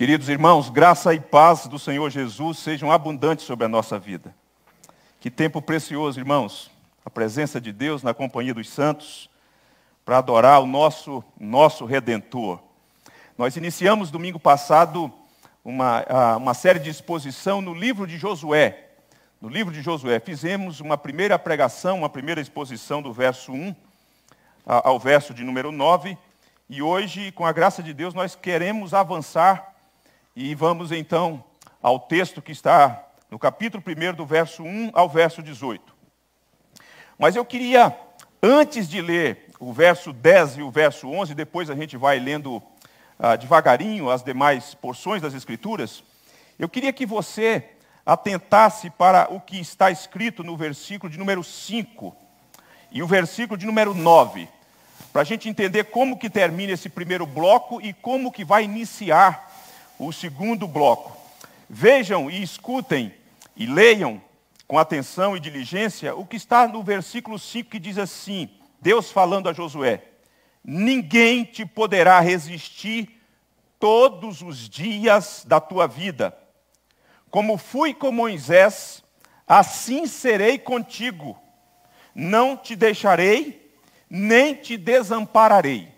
Queridos irmãos, graça e paz do Senhor Jesus sejam abundantes sobre a nossa vida. Que tempo precioso, irmãos, a presença de Deus na companhia dos santos para adorar o nosso nosso redentor. Nós iniciamos domingo passado uma, uma série de exposição no livro de Josué. No livro de Josué, fizemos uma primeira pregação, uma primeira exposição do verso 1 ao verso de número 9. E hoje, com a graça de Deus, nós queremos avançar e vamos então ao texto que está no capítulo 1, do verso 1 ao verso 18. Mas eu queria, antes de ler o verso 10 e o verso 11, depois a gente vai lendo ah, devagarinho as demais porções das Escrituras, eu queria que você atentasse para o que está escrito no versículo de número 5 e o versículo de número 9, para a gente entender como que termina esse primeiro bloco e como que vai iniciar o segundo bloco. Vejam e escutem e leiam com atenção e diligência o que está no versículo 5 que diz assim: Deus falando a Josué: Ninguém te poderá resistir todos os dias da tua vida. Como fui com Moisés, assim serei contigo. Não te deixarei, nem te desampararei.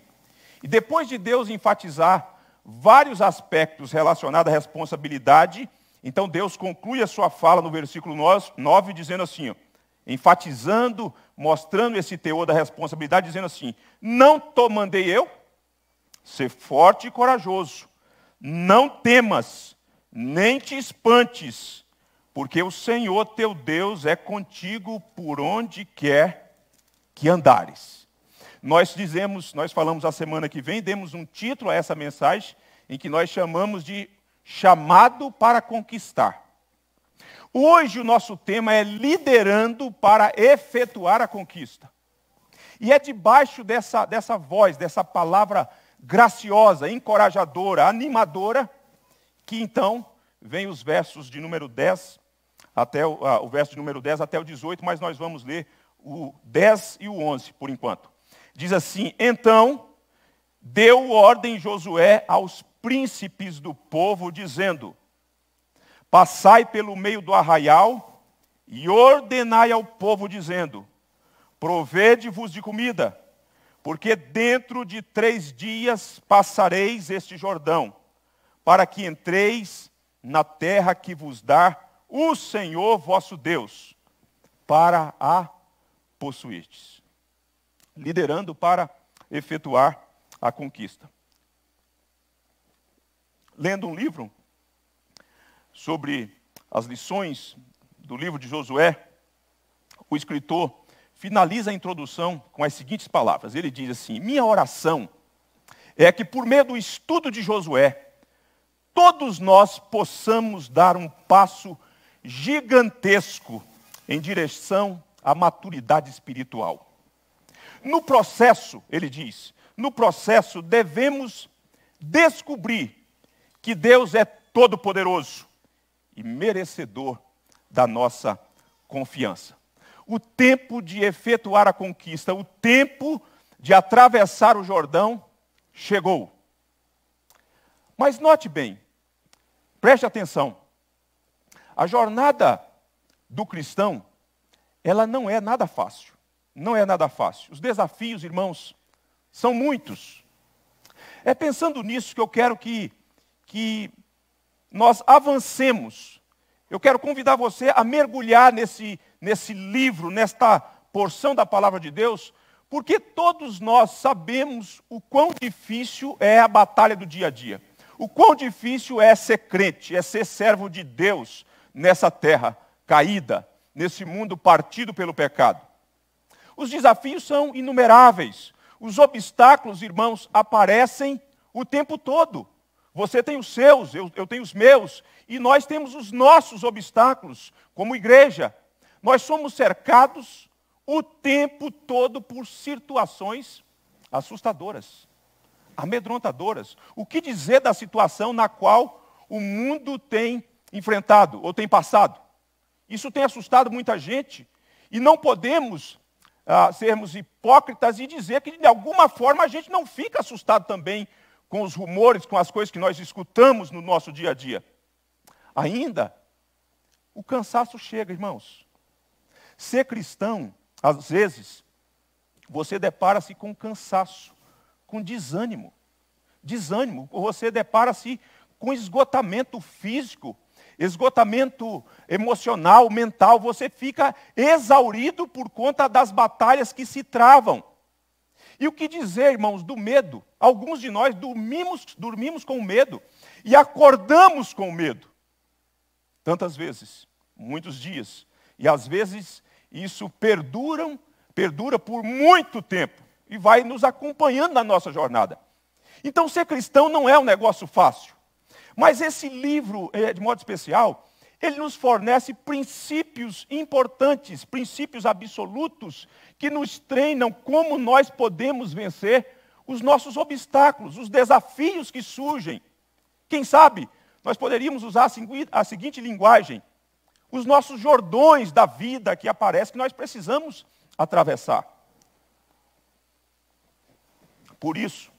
E depois de Deus enfatizar vários aspectos relacionados à responsabilidade. Então Deus conclui a sua fala no versículo 9, dizendo assim, ó, enfatizando, mostrando esse teor da responsabilidade, dizendo assim: Não te mandei eu ser forte e corajoso, não temas, nem te espantes, porque o Senhor teu Deus é contigo por onde quer que andares. Nós dizemos, nós falamos a semana que vem, demos um título a essa mensagem, em que nós chamamos de Chamado para Conquistar. Hoje o nosso tema é Liderando para Efetuar a Conquista. E é debaixo dessa, dessa voz, dessa palavra graciosa, encorajadora, animadora, que então vem os versos de número 10 até o, ah, o verso de número 10 até o 18, mas nós vamos ler o 10 e o 11 por enquanto. Diz assim: Então deu ordem Josué aos príncipes do povo, dizendo: Passai pelo meio do arraial e ordenai ao povo, dizendo: Provede-vos de comida, porque dentro de três dias passareis este Jordão, para que entreis na terra que vos dá o Senhor vosso Deus, para a possuirdes liderando para efetuar a conquista. Lendo um livro sobre as lições do livro de Josué, o escritor finaliza a introdução com as seguintes palavras. Ele diz assim: Minha oração é que, por meio do estudo de Josué, todos nós possamos dar um passo gigantesco em direção à maturidade espiritual. No processo, ele diz, no processo devemos descobrir que Deus é todo-poderoso e merecedor da nossa confiança. O tempo de efetuar a conquista, o tempo de atravessar o Jordão chegou. Mas note bem, preste atenção. A jornada do cristão, ela não é nada fácil não é nada fácil. Os desafios, irmãos, são muitos. É pensando nisso que eu quero que, que nós avancemos. Eu quero convidar você a mergulhar nesse, nesse livro, nesta porção da palavra de Deus, porque todos nós sabemos o quão difícil é a batalha do dia a dia. O quão difícil é ser crente, é ser servo de Deus nessa terra caída, nesse mundo partido pelo pecado. Os desafios são inumeráveis. Os obstáculos, irmãos, aparecem o tempo todo. Você tem os seus, eu, eu tenho os meus, e nós temos os nossos obstáculos como igreja. Nós somos cercados o tempo todo por situações assustadoras, amedrontadoras. O que dizer da situação na qual o mundo tem enfrentado ou tem passado? Isso tem assustado muita gente e não podemos ah, sermos hipócritas e dizer que, de alguma forma, a gente não fica assustado também com os rumores, com as coisas que nós escutamos no nosso dia a dia. Ainda, o cansaço chega, irmãos. Ser cristão, às vezes, você depara-se com cansaço, com desânimo. Desânimo, ou você depara-se com esgotamento físico, esgotamento emocional, mental, você fica exaurido por conta das batalhas que se travam. E o que dizer, irmãos, do medo? Alguns de nós dormimos, dormimos com medo e acordamos com medo. Tantas vezes, muitos dias. E às vezes isso perdura, perdura por muito tempo e vai nos acompanhando na nossa jornada. Então, ser cristão não é um negócio fácil. Mas esse livro, eh, de modo especial, ele nos fornece princípios importantes, princípios absolutos, que nos treinam como nós podemos vencer os nossos obstáculos, os desafios que surgem. Quem sabe nós poderíamos usar a seguinte linguagem: os nossos jordões da vida que aparecem, que nós precisamos atravessar. Por isso,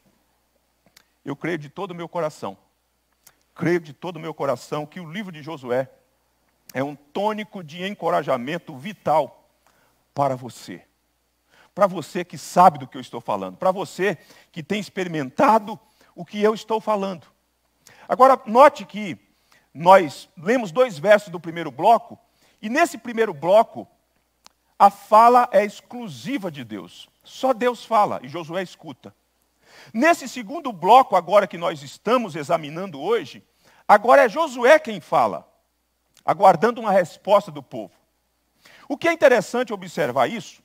eu creio de todo o meu coração Creio de todo o meu coração que o livro de Josué é um tônico de encorajamento vital para você. Para você que sabe do que eu estou falando, para você que tem experimentado o que eu estou falando. Agora, note que nós lemos dois versos do primeiro bloco, e nesse primeiro bloco, a fala é exclusiva de Deus. Só Deus fala e Josué escuta. Nesse segundo bloco, agora que nós estamos examinando hoje, agora é Josué quem fala, aguardando uma resposta do povo. O que é interessante observar isso,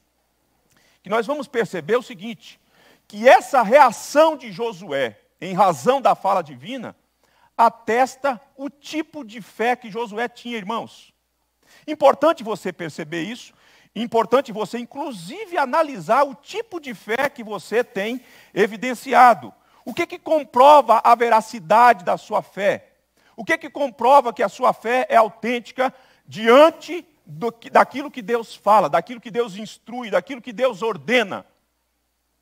que nós vamos perceber o seguinte: que essa reação de Josué, em razão da fala divina, atesta o tipo de fé que Josué tinha, irmãos. Importante você perceber isso, importante você, inclusive, analisar o tipo de fé que você tem evidenciado. O que, que comprova a veracidade da sua fé? O que, que comprova que a sua fé é autêntica diante do, daquilo que Deus fala, daquilo que Deus instrui, daquilo que Deus ordena?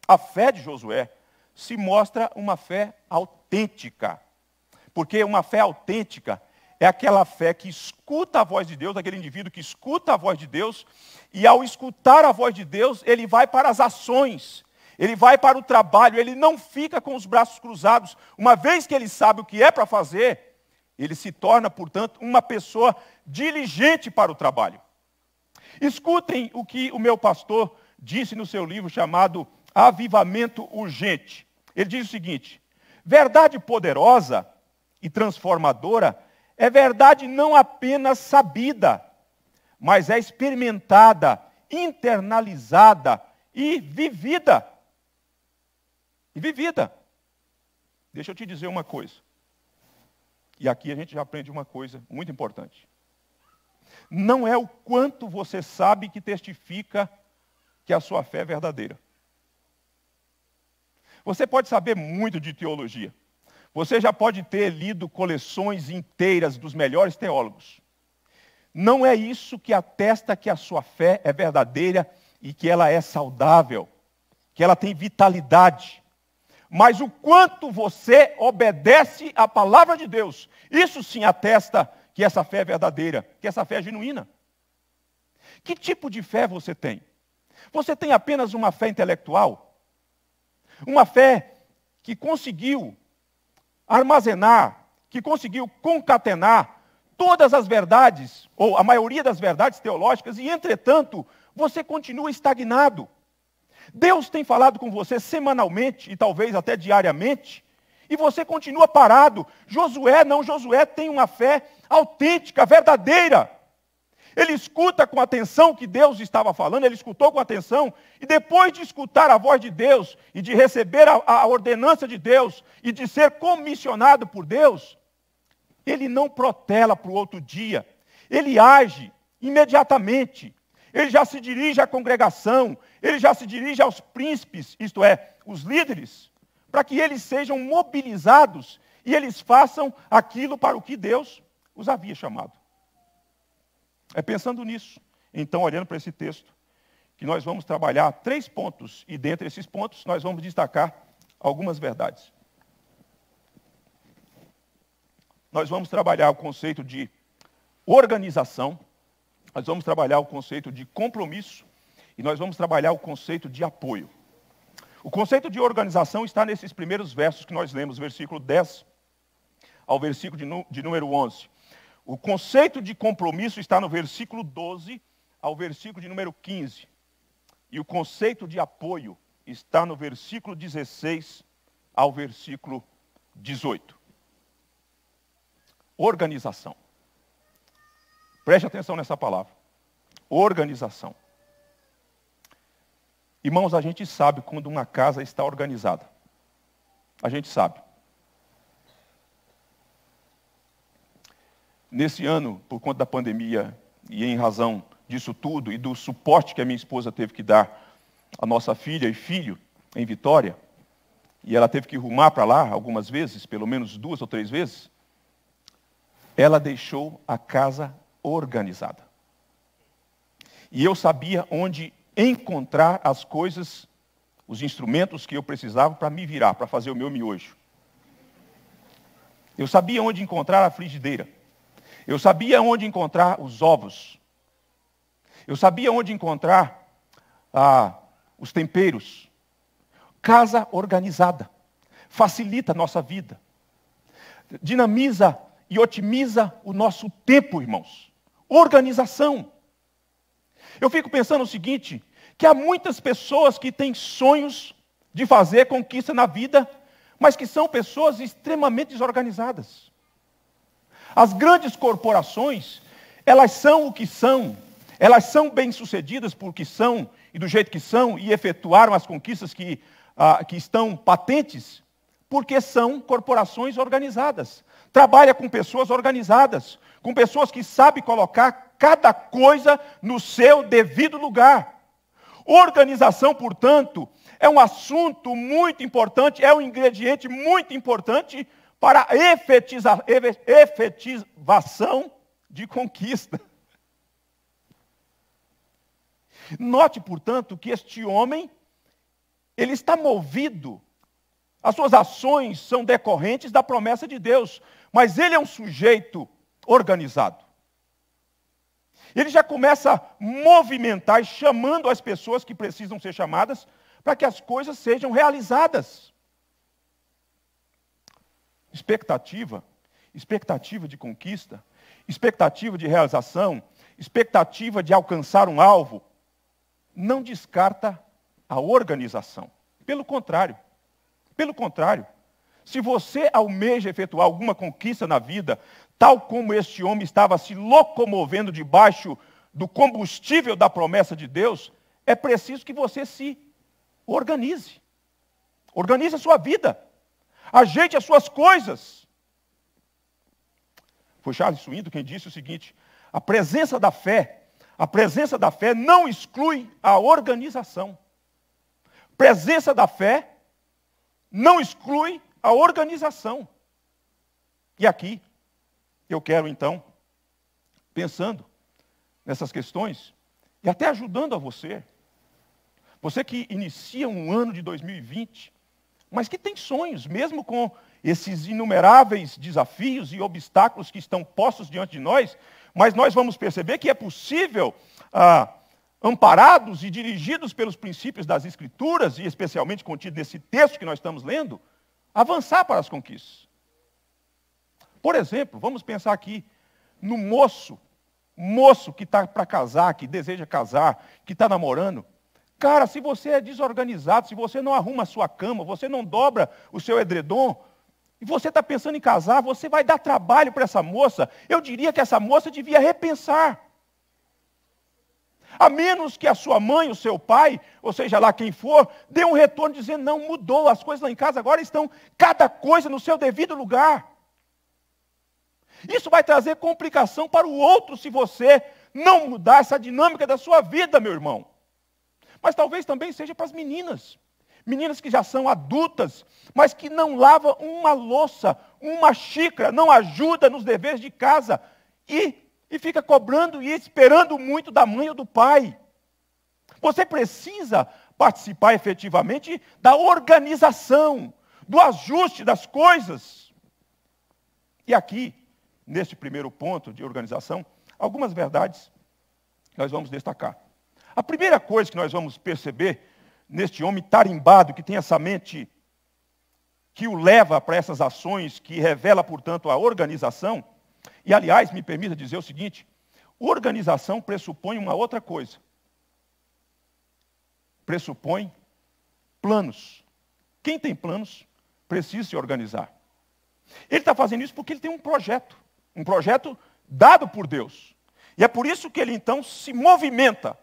A fé de Josué se mostra uma fé autêntica. Porque uma fé autêntica é aquela fé que escuta a voz de Deus, aquele indivíduo que escuta a voz de Deus, e ao escutar a voz de Deus, ele vai para as ações, ele vai para o trabalho, ele não fica com os braços cruzados. Uma vez que ele sabe o que é para fazer, ele se torna, portanto, uma pessoa diligente para o trabalho. Escutem o que o meu pastor disse no seu livro chamado Avivamento Urgente. Ele diz o seguinte: verdade poderosa e transformadora é verdade não apenas sabida, mas é experimentada, internalizada e vivida. E vivida. Deixa eu te dizer uma coisa. E aqui a gente já aprende uma coisa muito importante. Não é o quanto você sabe que testifica que a sua fé é verdadeira. Você pode saber muito de teologia. Você já pode ter lido coleções inteiras dos melhores teólogos. Não é isso que atesta que a sua fé é verdadeira e que ela é saudável, que ela tem vitalidade. Mas o quanto você obedece à palavra de Deus, isso sim atesta que essa fé é verdadeira, que essa fé é genuína. Que tipo de fé você tem? Você tem apenas uma fé intelectual? Uma fé que conseguiu armazenar, que conseguiu concatenar todas as verdades, ou a maioria das verdades teológicas, e entretanto, você continua estagnado. Deus tem falado com você semanalmente e talvez até diariamente, e você continua parado. Josué, não, Josué tem uma fé autêntica, verdadeira ele escuta com atenção o que Deus estava falando, ele escutou com atenção, e depois de escutar a voz de Deus e de receber a, a ordenança de Deus e de ser comissionado por Deus, ele não protela para o outro dia, ele age imediatamente, ele já se dirige à congregação, ele já se dirige aos príncipes, isto é, os líderes, para que eles sejam mobilizados e eles façam aquilo para o que Deus os havia chamado. É pensando nisso, então, olhando para esse texto, que nós vamos trabalhar três pontos, e dentre esses pontos nós vamos destacar algumas verdades. Nós vamos trabalhar o conceito de organização, nós vamos trabalhar o conceito de compromisso e nós vamos trabalhar o conceito de apoio. O conceito de organização está nesses primeiros versos que nós lemos, versículo 10 ao versículo de, número 11. O conceito de compromisso está no versículo 12 ao versículo de número 15. E o conceito de apoio está no versículo 16 ao versículo 18. Organização. Preste atenção nessa palavra. Organização. Irmãos, a gente sabe quando uma casa está organizada. A gente sabe. Nesse ano, por conta da pandemia e em razão disso tudo e do suporte que a minha esposa teve que dar à nossa filha e filho em Vitória, e ela teve que rumar para lá algumas vezes, pelo menos duas ou três vezes, ela deixou a casa organizada. E eu sabia onde encontrar as coisas, os instrumentos que eu precisava para me virar, para fazer o meu miojo. Eu sabia onde encontrar a frigideira. Eu sabia onde encontrar os ovos. Eu sabia onde encontrar ah, os temperos. Casa organizada facilita a nossa vida, dinamiza e otimiza o nosso tempo, irmãos. Organização. Eu fico pensando o seguinte: que há muitas pessoas que têm sonhos de fazer conquista na vida, mas que são pessoas extremamente desorganizadas. As grandes corporações, elas são o que são, elas são bem-sucedidas porque são e do jeito que são e efetuaram as conquistas que, ah, que estão patentes, porque são corporações organizadas. Trabalha com pessoas organizadas, com pessoas que sabem colocar cada coisa no seu devido lugar. Organização, portanto, é um assunto muito importante, é um ingrediente muito importante para efetiza, efetivação de conquista. Note, portanto, que este homem, ele está movido, as suas ações são decorrentes da promessa de Deus, mas ele é um sujeito organizado. Ele já começa a movimentar, chamando as pessoas que precisam ser chamadas, para que as coisas sejam realizadas expectativa, expectativa de conquista, expectativa de realização, expectativa de alcançar um alvo, não descarta a organização. Pelo contrário, pelo contrário, se você almeja efetuar alguma conquista na vida, tal como este homem estava se locomovendo debaixo do combustível da promessa de Deus, é preciso que você se organize. Organize a sua vida ajeite as suas coisas. Foi Charles Swindon quem disse o seguinte: a presença da fé, a presença da fé não exclui a organização. Presença da fé não exclui a organização. E aqui eu quero então, pensando nessas questões e até ajudando a você, você que inicia um ano de 2020 mas que tem sonhos, mesmo com esses inumeráveis desafios e obstáculos que estão postos diante de nós, mas nós vamos perceber que é possível, ah, amparados e dirigidos pelos princípios das Escrituras, e especialmente contido nesse texto que nós estamos lendo, avançar para as conquistas. Por exemplo, vamos pensar aqui no moço, moço que está para casar, que deseja casar, que está namorando, Cara, se você é desorganizado, se você não arruma a sua cama, você não dobra o seu edredom, e você está pensando em casar, você vai dar trabalho para essa moça. Eu diria que essa moça devia repensar. A menos que a sua mãe, o seu pai, ou seja lá quem for, dê um retorno dizendo: não, mudou, as coisas lá em casa agora estão cada coisa no seu devido lugar. Isso vai trazer complicação para o outro se você não mudar essa dinâmica da sua vida, meu irmão mas talvez também seja para as meninas. Meninas que já são adultas, mas que não lavam uma louça, uma xícara, não ajuda nos deveres de casa e, e fica cobrando e esperando muito da mãe ou do pai. Você precisa participar efetivamente da organização, do ajuste das coisas. E aqui, neste primeiro ponto de organização, algumas verdades nós vamos destacar. A primeira coisa que nós vamos perceber neste homem tarimbado, que tem essa mente que o leva para essas ações, que revela, portanto, a organização, e aliás, me permita dizer o seguinte: organização pressupõe uma outra coisa. Pressupõe planos. Quem tem planos precisa se organizar. Ele está fazendo isso porque ele tem um projeto, um projeto dado por Deus. E é por isso que ele então se movimenta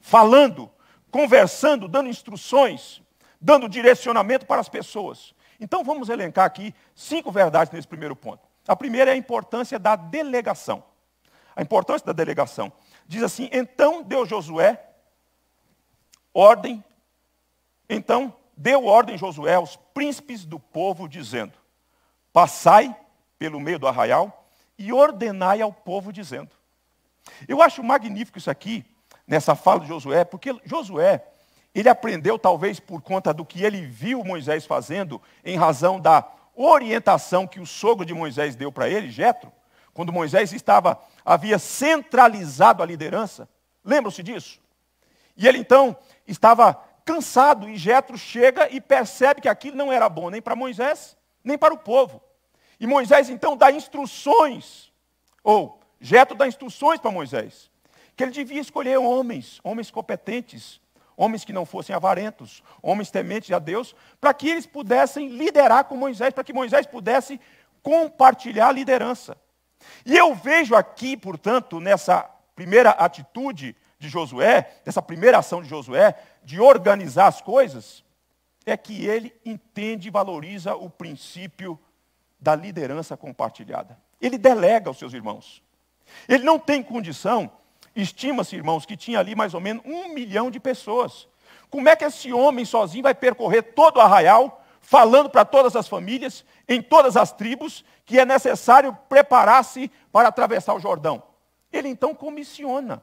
falando, conversando, dando instruções, dando direcionamento para as pessoas. Então vamos elencar aqui cinco verdades nesse primeiro ponto. A primeira é a importância da delegação. A importância da delegação. Diz assim: então deu Josué ordem, então deu ordem Josué aos príncipes do povo, dizendo: passai pelo meio do arraial e ordenai ao povo, dizendo. Eu acho magnífico isso aqui, nessa fala de Josué, porque Josué, ele aprendeu talvez por conta do que ele viu Moisés fazendo, em razão da orientação que o sogro de Moisés deu para ele, Jetro, quando Moisés estava havia centralizado a liderança. Lembram-se disso? E ele então estava cansado e Jetro chega e percebe que aquilo não era bom nem para Moisés, nem para o povo. E Moisés então dá instruções, ou Jetro dá instruções para Moisés que ele devia escolher homens, homens competentes, homens que não fossem avarentos, homens tementes a Deus, para que eles pudessem liderar com Moisés, para que Moisés pudesse compartilhar a liderança. E eu vejo aqui, portanto, nessa primeira atitude de Josué, nessa primeira ação de Josué, de organizar as coisas, é que ele entende e valoriza o princípio da liderança compartilhada. Ele delega aos seus irmãos. Ele não tem condição Estima-se, irmãos, que tinha ali mais ou menos um milhão de pessoas. Como é que esse homem sozinho vai percorrer todo o arraial, falando para todas as famílias, em todas as tribos, que é necessário preparar-se para atravessar o Jordão? Ele então comissiona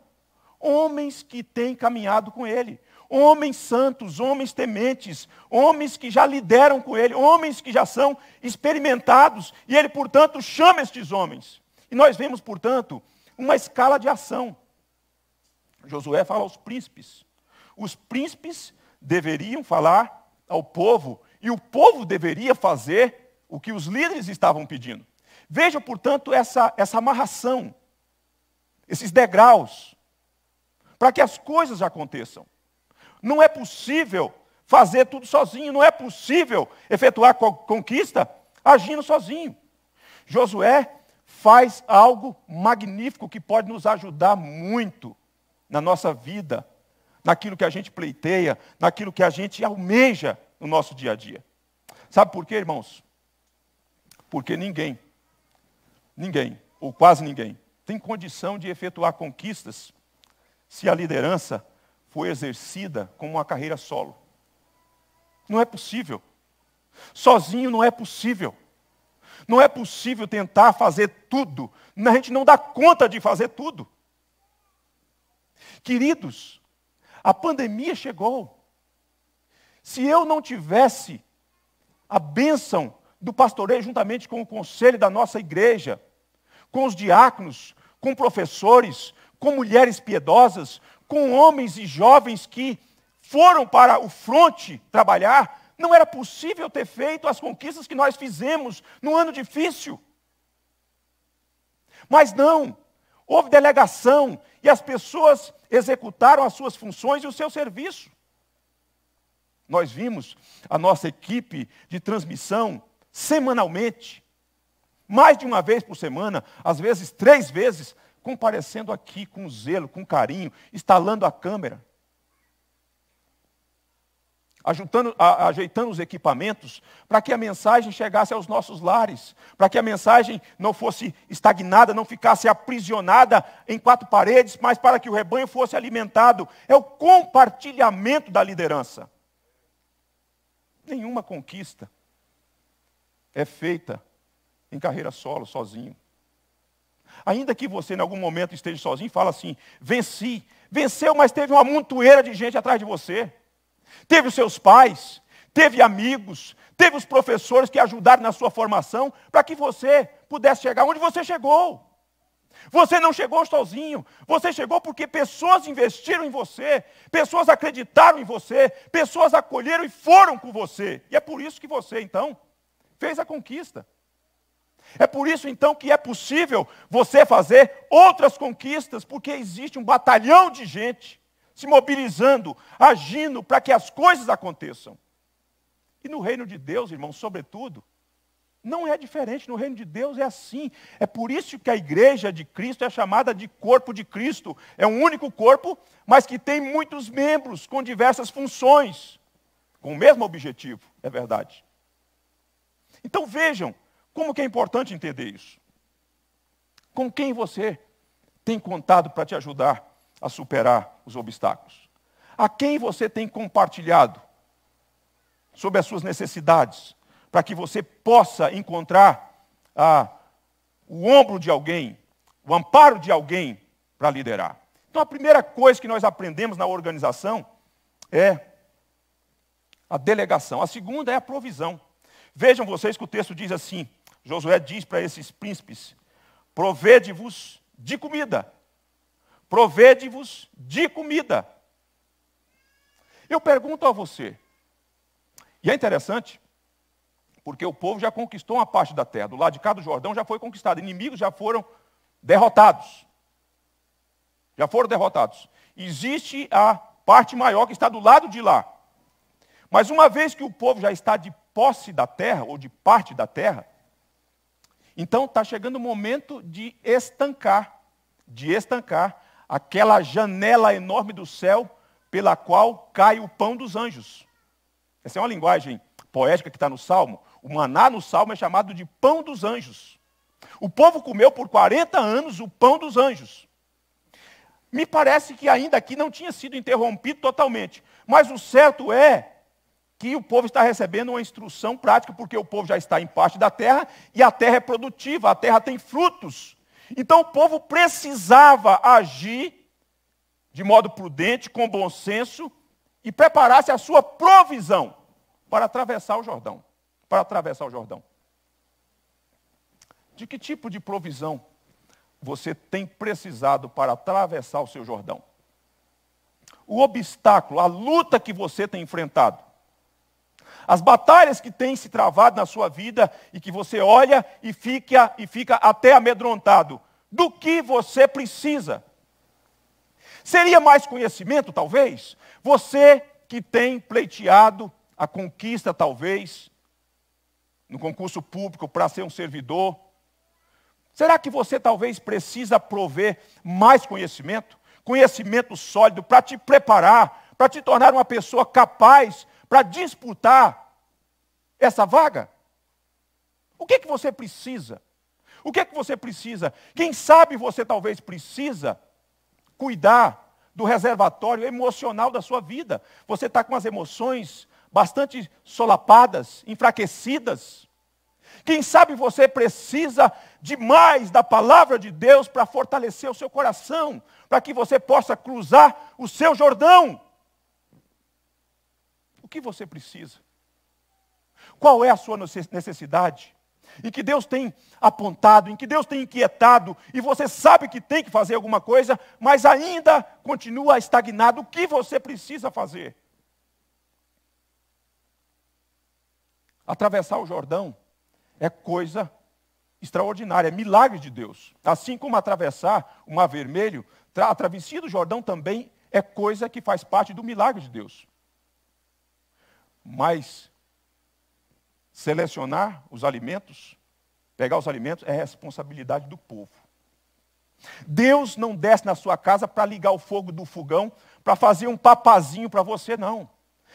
homens que têm caminhado com ele, homens santos, homens tementes, homens que já lideram com ele, homens que já são experimentados, e ele, portanto, chama estes homens. E nós vemos, portanto, uma escala de ação. Josué fala aos príncipes. Os príncipes deveriam falar ao povo, e o povo deveria fazer o que os líderes estavam pedindo. Veja, portanto, essa, essa amarração, esses degraus, para que as coisas aconteçam. Não é possível fazer tudo sozinho, não é possível efetuar conquista agindo sozinho. Josué faz algo magnífico que pode nos ajudar muito na nossa vida, naquilo que a gente pleiteia, naquilo que a gente almeja no nosso dia a dia. Sabe por quê, irmãos? Porque ninguém, ninguém, ou quase ninguém, tem condição de efetuar conquistas se a liderança for exercida como uma carreira solo. Não é possível. Sozinho não é possível. Não é possível tentar fazer tudo. A gente não dá conta de fazer tudo. Queridos, a pandemia chegou. Se eu não tivesse a bênção do pastoreio juntamente com o conselho da nossa igreja, com os diáconos, com professores, com mulheres piedosas, com homens e jovens que foram para o fronte trabalhar, não era possível ter feito as conquistas que nós fizemos num ano difícil. Mas não, Houve delegação e as pessoas executaram as suas funções e o seu serviço. Nós vimos a nossa equipe de transmissão semanalmente, mais de uma vez por semana, às vezes três vezes, comparecendo aqui com zelo, com carinho, instalando a câmera ajuntando, a, ajeitando os equipamentos, para que a mensagem chegasse aos nossos lares, para que a mensagem não fosse estagnada, não ficasse aprisionada em quatro paredes, mas para que o rebanho fosse alimentado. É o compartilhamento da liderança. Nenhuma conquista é feita em carreira solo, sozinho. Ainda que você em algum momento esteja sozinho, fala assim: venci. Venceu, mas teve uma montoeira de gente atrás de você. Teve os seus pais, teve amigos, teve os professores que ajudaram na sua formação para que você pudesse chegar onde você chegou. Você não chegou sozinho, você chegou porque pessoas investiram em você, pessoas acreditaram em você, pessoas acolheram e foram com você. E é por isso que você, então, fez a conquista. É por isso, então, que é possível você fazer outras conquistas, porque existe um batalhão de gente se mobilizando, agindo para que as coisas aconteçam. E no reino de Deus, irmão, sobretudo, não é diferente, no reino de Deus é assim. É por isso que a igreja de Cristo é chamada de corpo de Cristo. É um único corpo, mas que tem muitos membros com diversas funções, com o mesmo objetivo, é verdade. Então vejam como que é importante entender isso. Com quem você tem contado para te ajudar a superar os obstáculos? A quem você tem compartilhado sobre as suas necessidades, para que você possa encontrar ah, o ombro de alguém, o amparo de alguém para liderar? Então, a primeira coisa que nós aprendemos na organização é a delegação. A segunda é a provisão. Vejam vocês que o texto diz assim: Josué diz para esses príncipes: provede-vos de comida provede-vos de comida. Eu pergunto a você, e é interessante, porque o povo já conquistou uma parte da terra, do lado de cá do Jordão já foi conquistado, inimigos já foram derrotados. Já foram derrotados. Existe a parte maior que está do lado de lá. Mas uma vez que o povo já está de posse da terra, ou de parte da terra, então está chegando o momento de estancar, de estancar aquela janela enorme do céu pela qual cai o pão dos anjos. Essa é uma linguagem poética que está no Salmo. O maná no Salmo é chamado de pão dos anjos. O povo comeu por 40 anos o pão dos anjos. Me parece que ainda aqui não tinha sido interrompido totalmente. Mas o certo é que o povo está recebendo uma instrução prática, porque o povo já está em parte da terra e a terra é produtiva, a terra tem frutos. Então o povo precisava agir de modo prudente, com bom senso, e preparasse a sua provisão para atravessar o Jordão. Para atravessar o Jordão. De que tipo de provisão você tem precisado para atravessar o seu Jordão? O obstáculo, a luta que você tem enfrentado, as batalhas que têm se travado na sua vida e que você olha e fica, e fica até amedrontado. Do que você precisa? Seria mais conhecimento, talvez? Você que tem pleiteado a conquista, talvez, no concurso público para ser um servidor, será que você talvez precisa prover mais conhecimento? Conhecimento sólido para te preparar, para te tornar uma pessoa capaz para disputar essa vaga? O que é que você precisa? O que é que você precisa? Quem sabe você talvez precisa cuidar do reservatório emocional da sua vida. Você está com as emoções bastante solapadas, enfraquecidas. Quem sabe você precisa demais da palavra de Deus para fortalecer o seu coração, para que você possa cruzar o seu Jordão o que você precisa, qual é a sua necessidade, e que Deus tem apontado, em que Deus tem inquietado, e você sabe que tem que fazer alguma coisa, mas ainda continua estagnado, o que você precisa fazer? Atravessar o Jordão é coisa extraordinária, é milagre de Deus. Assim como atravessar o Mar Vermelho, a travessia do Jordão também é coisa que faz parte do milagre de Deus. Mas selecionar os alimentos, pegar os alimentos, é responsabilidade do povo. Deus não desce na sua casa para ligar o fogo do fogão, para fazer um papazinho para você, não.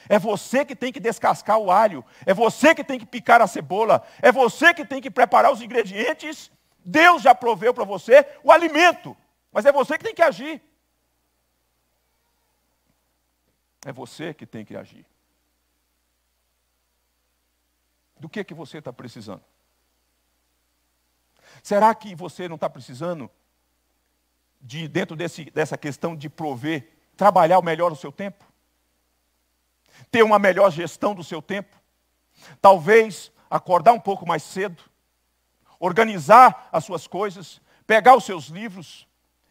É você que tem que descascar o alho, é você que tem que picar a cebola, é você que tem que preparar os ingredientes. Deus já proveu para você o alimento, mas é você que tem que agir. É você que tem que agir do que, é que você está precisando? Será que você não está precisando de, dentro desse, dessa questão de prover, trabalhar melhor o seu tempo? Ter uma melhor gestão do seu tempo? Talvez acordar um pouco mais cedo, organizar as suas coisas, pegar os seus livros,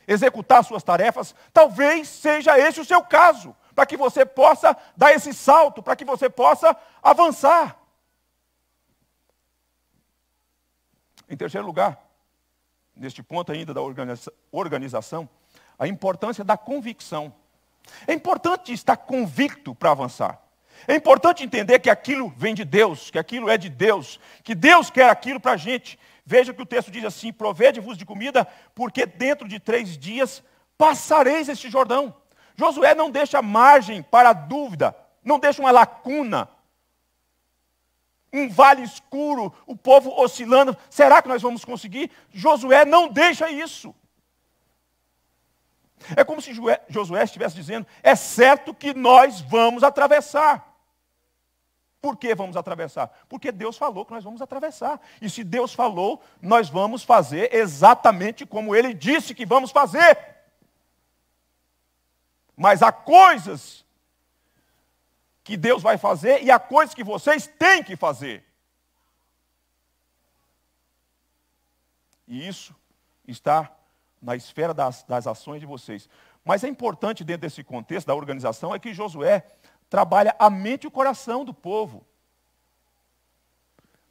executar as suas tarefas. Talvez seja esse o seu caso, para que você possa dar esse salto, para que você possa avançar. Em terceiro lugar, neste ponto ainda da organização, a importância da convicção. É importante estar convicto para avançar. É importante entender que aquilo vem de Deus, que aquilo é de Deus, que Deus quer aquilo para a gente. Veja que o texto diz assim: provede-vos de comida, porque dentro de três dias passareis este Jordão. Josué não deixa margem para dúvida, não deixa uma lacuna um vale escuro, o povo oscilando. Será que nós vamos conseguir? Josué não deixa isso. É como se Josué estivesse dizendo: é certo que nós vamos atravessar. Por que vamos atravessar? Porque Deus falou que nós vamos atravessar. E se Deus falou, nós vamos fazer exatamente como Ele disse que vamos fazer. Mas há coisas que Deus vai fazer e há coisas que vocês têm que fazer. E isso está na esfera das, das ações de vocês. Mas é importante, dentro desse contexto da organização, é que Josué trabalha a mente e o coração do povo.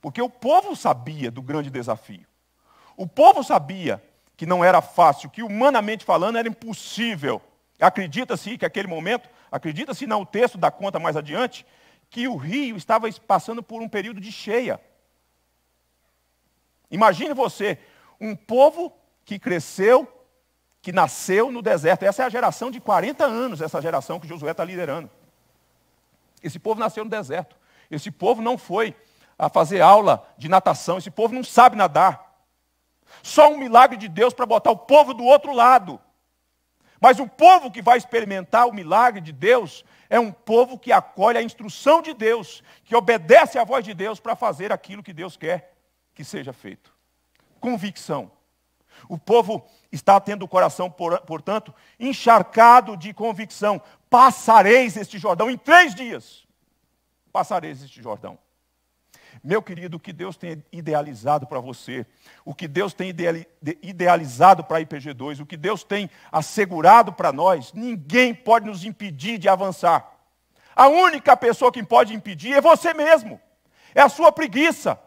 Porque o povo sabia do grande desafio. O povo sabia que não era fácil, que humanamente falando era impossível. Acredita-se que aquele momento Acredita-se não o texto da conta mais adiante que o rio estava passando por um período de cheia. Imagine você, um povo que cresceu, que nasceu no deserto. Essa é a geração de 40 anos, essa geração que Josué está liderando. Esse povo nasceu no deserto. Esse povo não foi a fazer aula de natação. Esse povo não sabe nadar. Só um milagre de Deus para botar o povo do outro lado. Mas o povo que vai experimentar o milagre de Deus é um povo que acolhe a instrução de Deus, que obedece à voz de Deus para fazer aquilo que Deus quer que seja feito. Convicção. O povo está tendo o coração, portanto, encharcado de convicção. Passareis este Jordão em três dias. Passareis este Jordão. Meu querido, o que Deus tem idealizado para você, o que Deus tem idealizado para a IPG2, o que Deus tem assegurado para nós, ninguém pode nos impedir de avançar. A única pessoa que pode impedir é você mesmo, é a sua preguiça,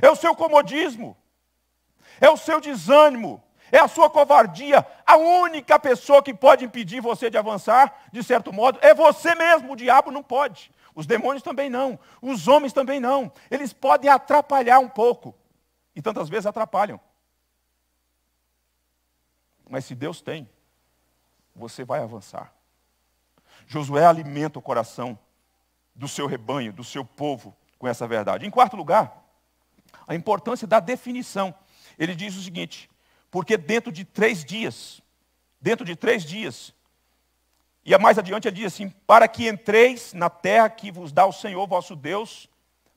é o seu comodismo, é o seu desânimo, é a sua covardia. A única pessoa que pode impedir você de avançar, de certo modo, é você mesmo. O diabo não pode. Os demônios também não. Os homens também não. Eles podem atrapalhar um pouco. E tantas vezes atrapalham. Mas se Deus tem, você vai avançar. Josué alimenta o coração do seu rebanho, do seu povo, com essa verdade. Em quarto lugar, a importância da definição. Ele diz o seguinte: porque dentro de três dias, dentro de três dias, e mais adiante ele diz assim: Para que entreis na terra que vos dá o Senhor vosso Deus,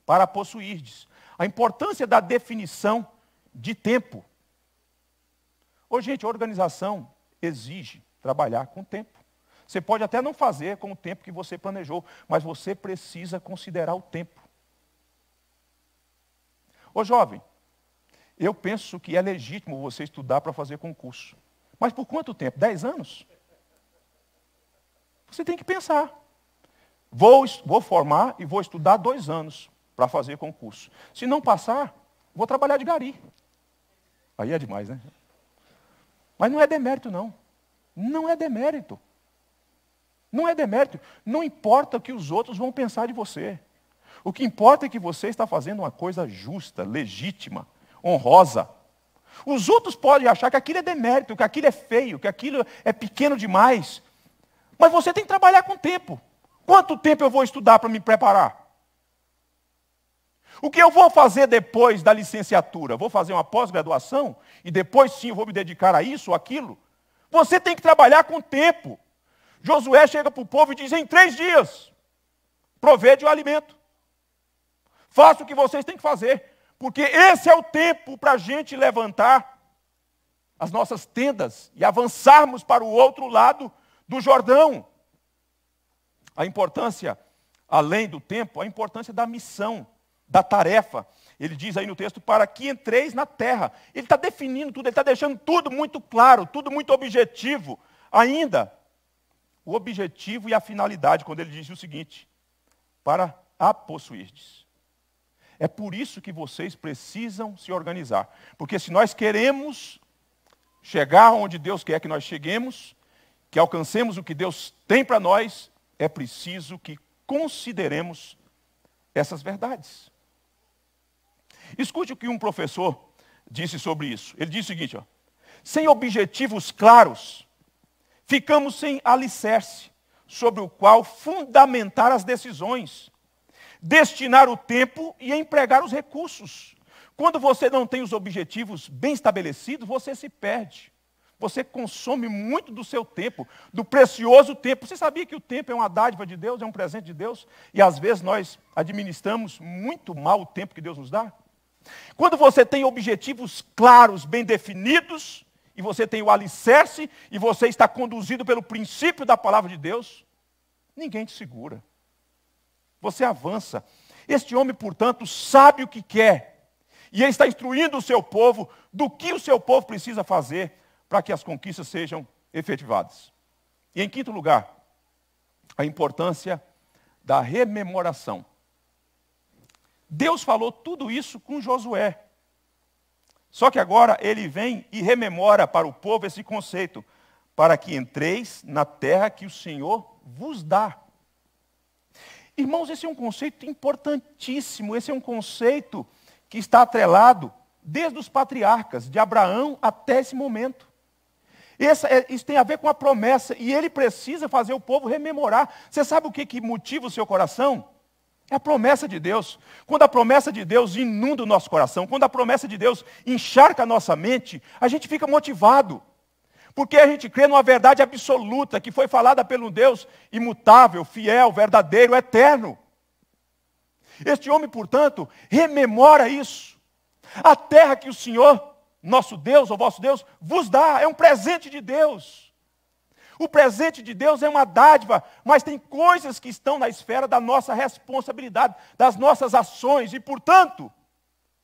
para possuirdes. A importância da definição de tempo. Ô, gente, a organização exige trabalhar com tempo. Você pode até não fazer com o tempo que você planejou, mas você precisa considerar o tempo. Ô, jovem, eu penso que é legítimo você estudar para fazer concurso. Mas por quanto tempo? Dez anos? Você tem que pensar. Vou, vou formar e vou estudar dois anos para fazer concurso. Se não passar, vou trabalhar de gari. Aí é demais, né? Mas não é demérito, não. Não é demérito. Não é demérito. Não importa o que os outros vão pensar de você. O que importa é que você está fazendo uma coisa justa, legítima, honrosa. Os outros podem achar que aquilo é demérito, que aquilo é feio, que aquilo é pequeno demais, mas você tem que trabalhar com tempo. Quanto tempo eu vou estudar para me preparar? O que eu vou fazer depois da licenciatura? Vou fazer uma pós-graduação e depois sim eu vou me dedicar a isso ou aquilo? Você tem que trabalhar com tempo. Josué chega para o povo e diz: em três dias, provede o alimento. Faça o que vocês têm que fazer, porque esse é o tempo para a gente levantar as nossas tendas e avançarmos para o outro lado do Jordão. A importância, além do tempo, a importância da missão, da tarefa. Ele diz aí no texto, para que entreis na terra. Ele está definindo tudo, ele está deixando tudo muito claro, tudo muito objetivo. Ainda, o objetivo e a finalidade, quando ele diz o seguinte, para a possuirdes. É por isso que vocês precisam se organizar. Porque se nós queremos chegar onde Deus quer que nós cheguemos, que alcancemos o que Deus tem para nós, é preciso que consideremos essas verdades. Escute o que um professor disse sobre isso. Ele disse o seguinte: ó, sem objetivos claros, ficamos sem alicerce sobre o qual fundamentar as decisões, destinar o tempo e empregar os recursos. Quando você não tem os objetivos bem estabelecidos, você se perde. Você consome muito do seu tempo, do precioso tempo. Você sabia que o tempo é uma dádiva de Deus, é um presente de Deus? E às vezes nós administramos muito mal o tempo que Deus nos dá? Quando você tem objetivos claros, bem definidos, e você tem o alicerce, e você está conduzido pelo princípio da palavra de Deus, ninguém te segura. Você avança. Este homem, portanto, sabe o que quer. E ele está instruindo o seu povo do que o seu povo precisa fazer para que as conquistas sejam efetivadas. E em quinto lugar, a importância da rememoração. Deus falou tudo isso com Josué. Só que agora ele vem e rememora para o povo esse conceito, para que entreis na terra que o Senhor vos dá. Irmãos, esse é um conceito importantíssimo, esse é um conceito que está atrelado desde os patriarcas, de Abraão até esse momento. É, isso tem a ver com a promessa, e ele precisa fazer o povo rememorar. Você sabe o que, que motiva o seu coração? É a promessa de Deus. Quando a promessa de Deus inunda o nosso coração, quando a promessa de Deus encharca a nossa mente, a gente fica motivado. Porque a gente crê numa verdade absoluta que foi falada pelo Deus imutável, fiel, verdadeiro, eterno. Este homem, portanto, rememora isso. A terra que o Senhor nosso Deus ou vosso Deus vos dá, é um presente de Deus. O presente de Deus é uma dádiva, mas tem coisas que estão na esfera da nossa responsabilidade, das nossas ações, e, portanto,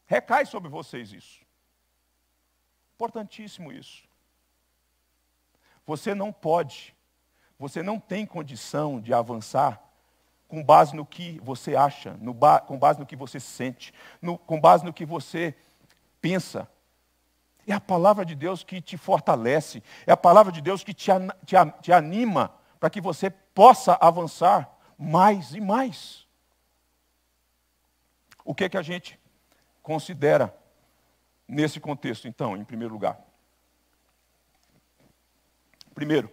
recai sobre vocês isso. Importantíssimo isso. Você não pode, você não tem condição de avançar com base no que você acha, no ba com base no que você sente, no, com base no que você pensa, é a palavra de Deus que te fortalece, é a palavra de Deus que te, te, te anima para que você possa avançar mais e mais. O que é que a gente considera nesse contexto, então, em primeiro lugar? Primeiro,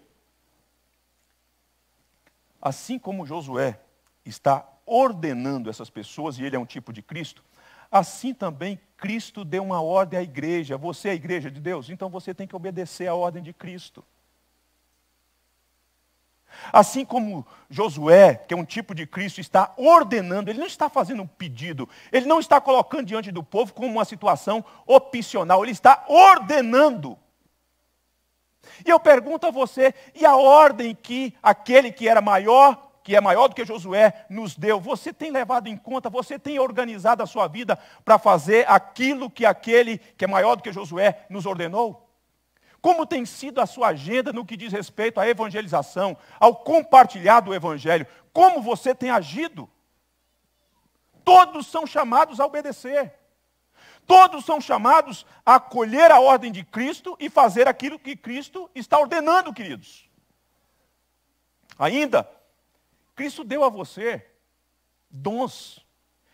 assim como Josué está ordenando essas pessoas, e ele é um tipo de Cristo, assim também Cristo deu uma ordem à igreja. Você é a igreja de Deus? Então você tem que obedecer à ordem de Cristo. Assim como Josué, que é um tipo de Cristo, está ordenando, ele não está fazendo um pedido, ele não está colocando diante do povo como uma situação opcional, ele está ordenando. E eu pergunto a você, e a ordem que aquele que era maior que é maior do que Josué, nos deu. Você tem levado em conta, você tem organizado a sua vida para fazer aquilo que aquele que é maior do que Josué nos ordenou? Como tem sido a sua agenda no que diz respeito à evangelização, ao compartilhar do evangelho? Como você tem agido? Todos são chamados a obedecer. Todos são chamados a acolher a ordem de Cristo e fazer aquilo que Cristo está ordenando, queridos. Ainda, Cristo deu a você dons.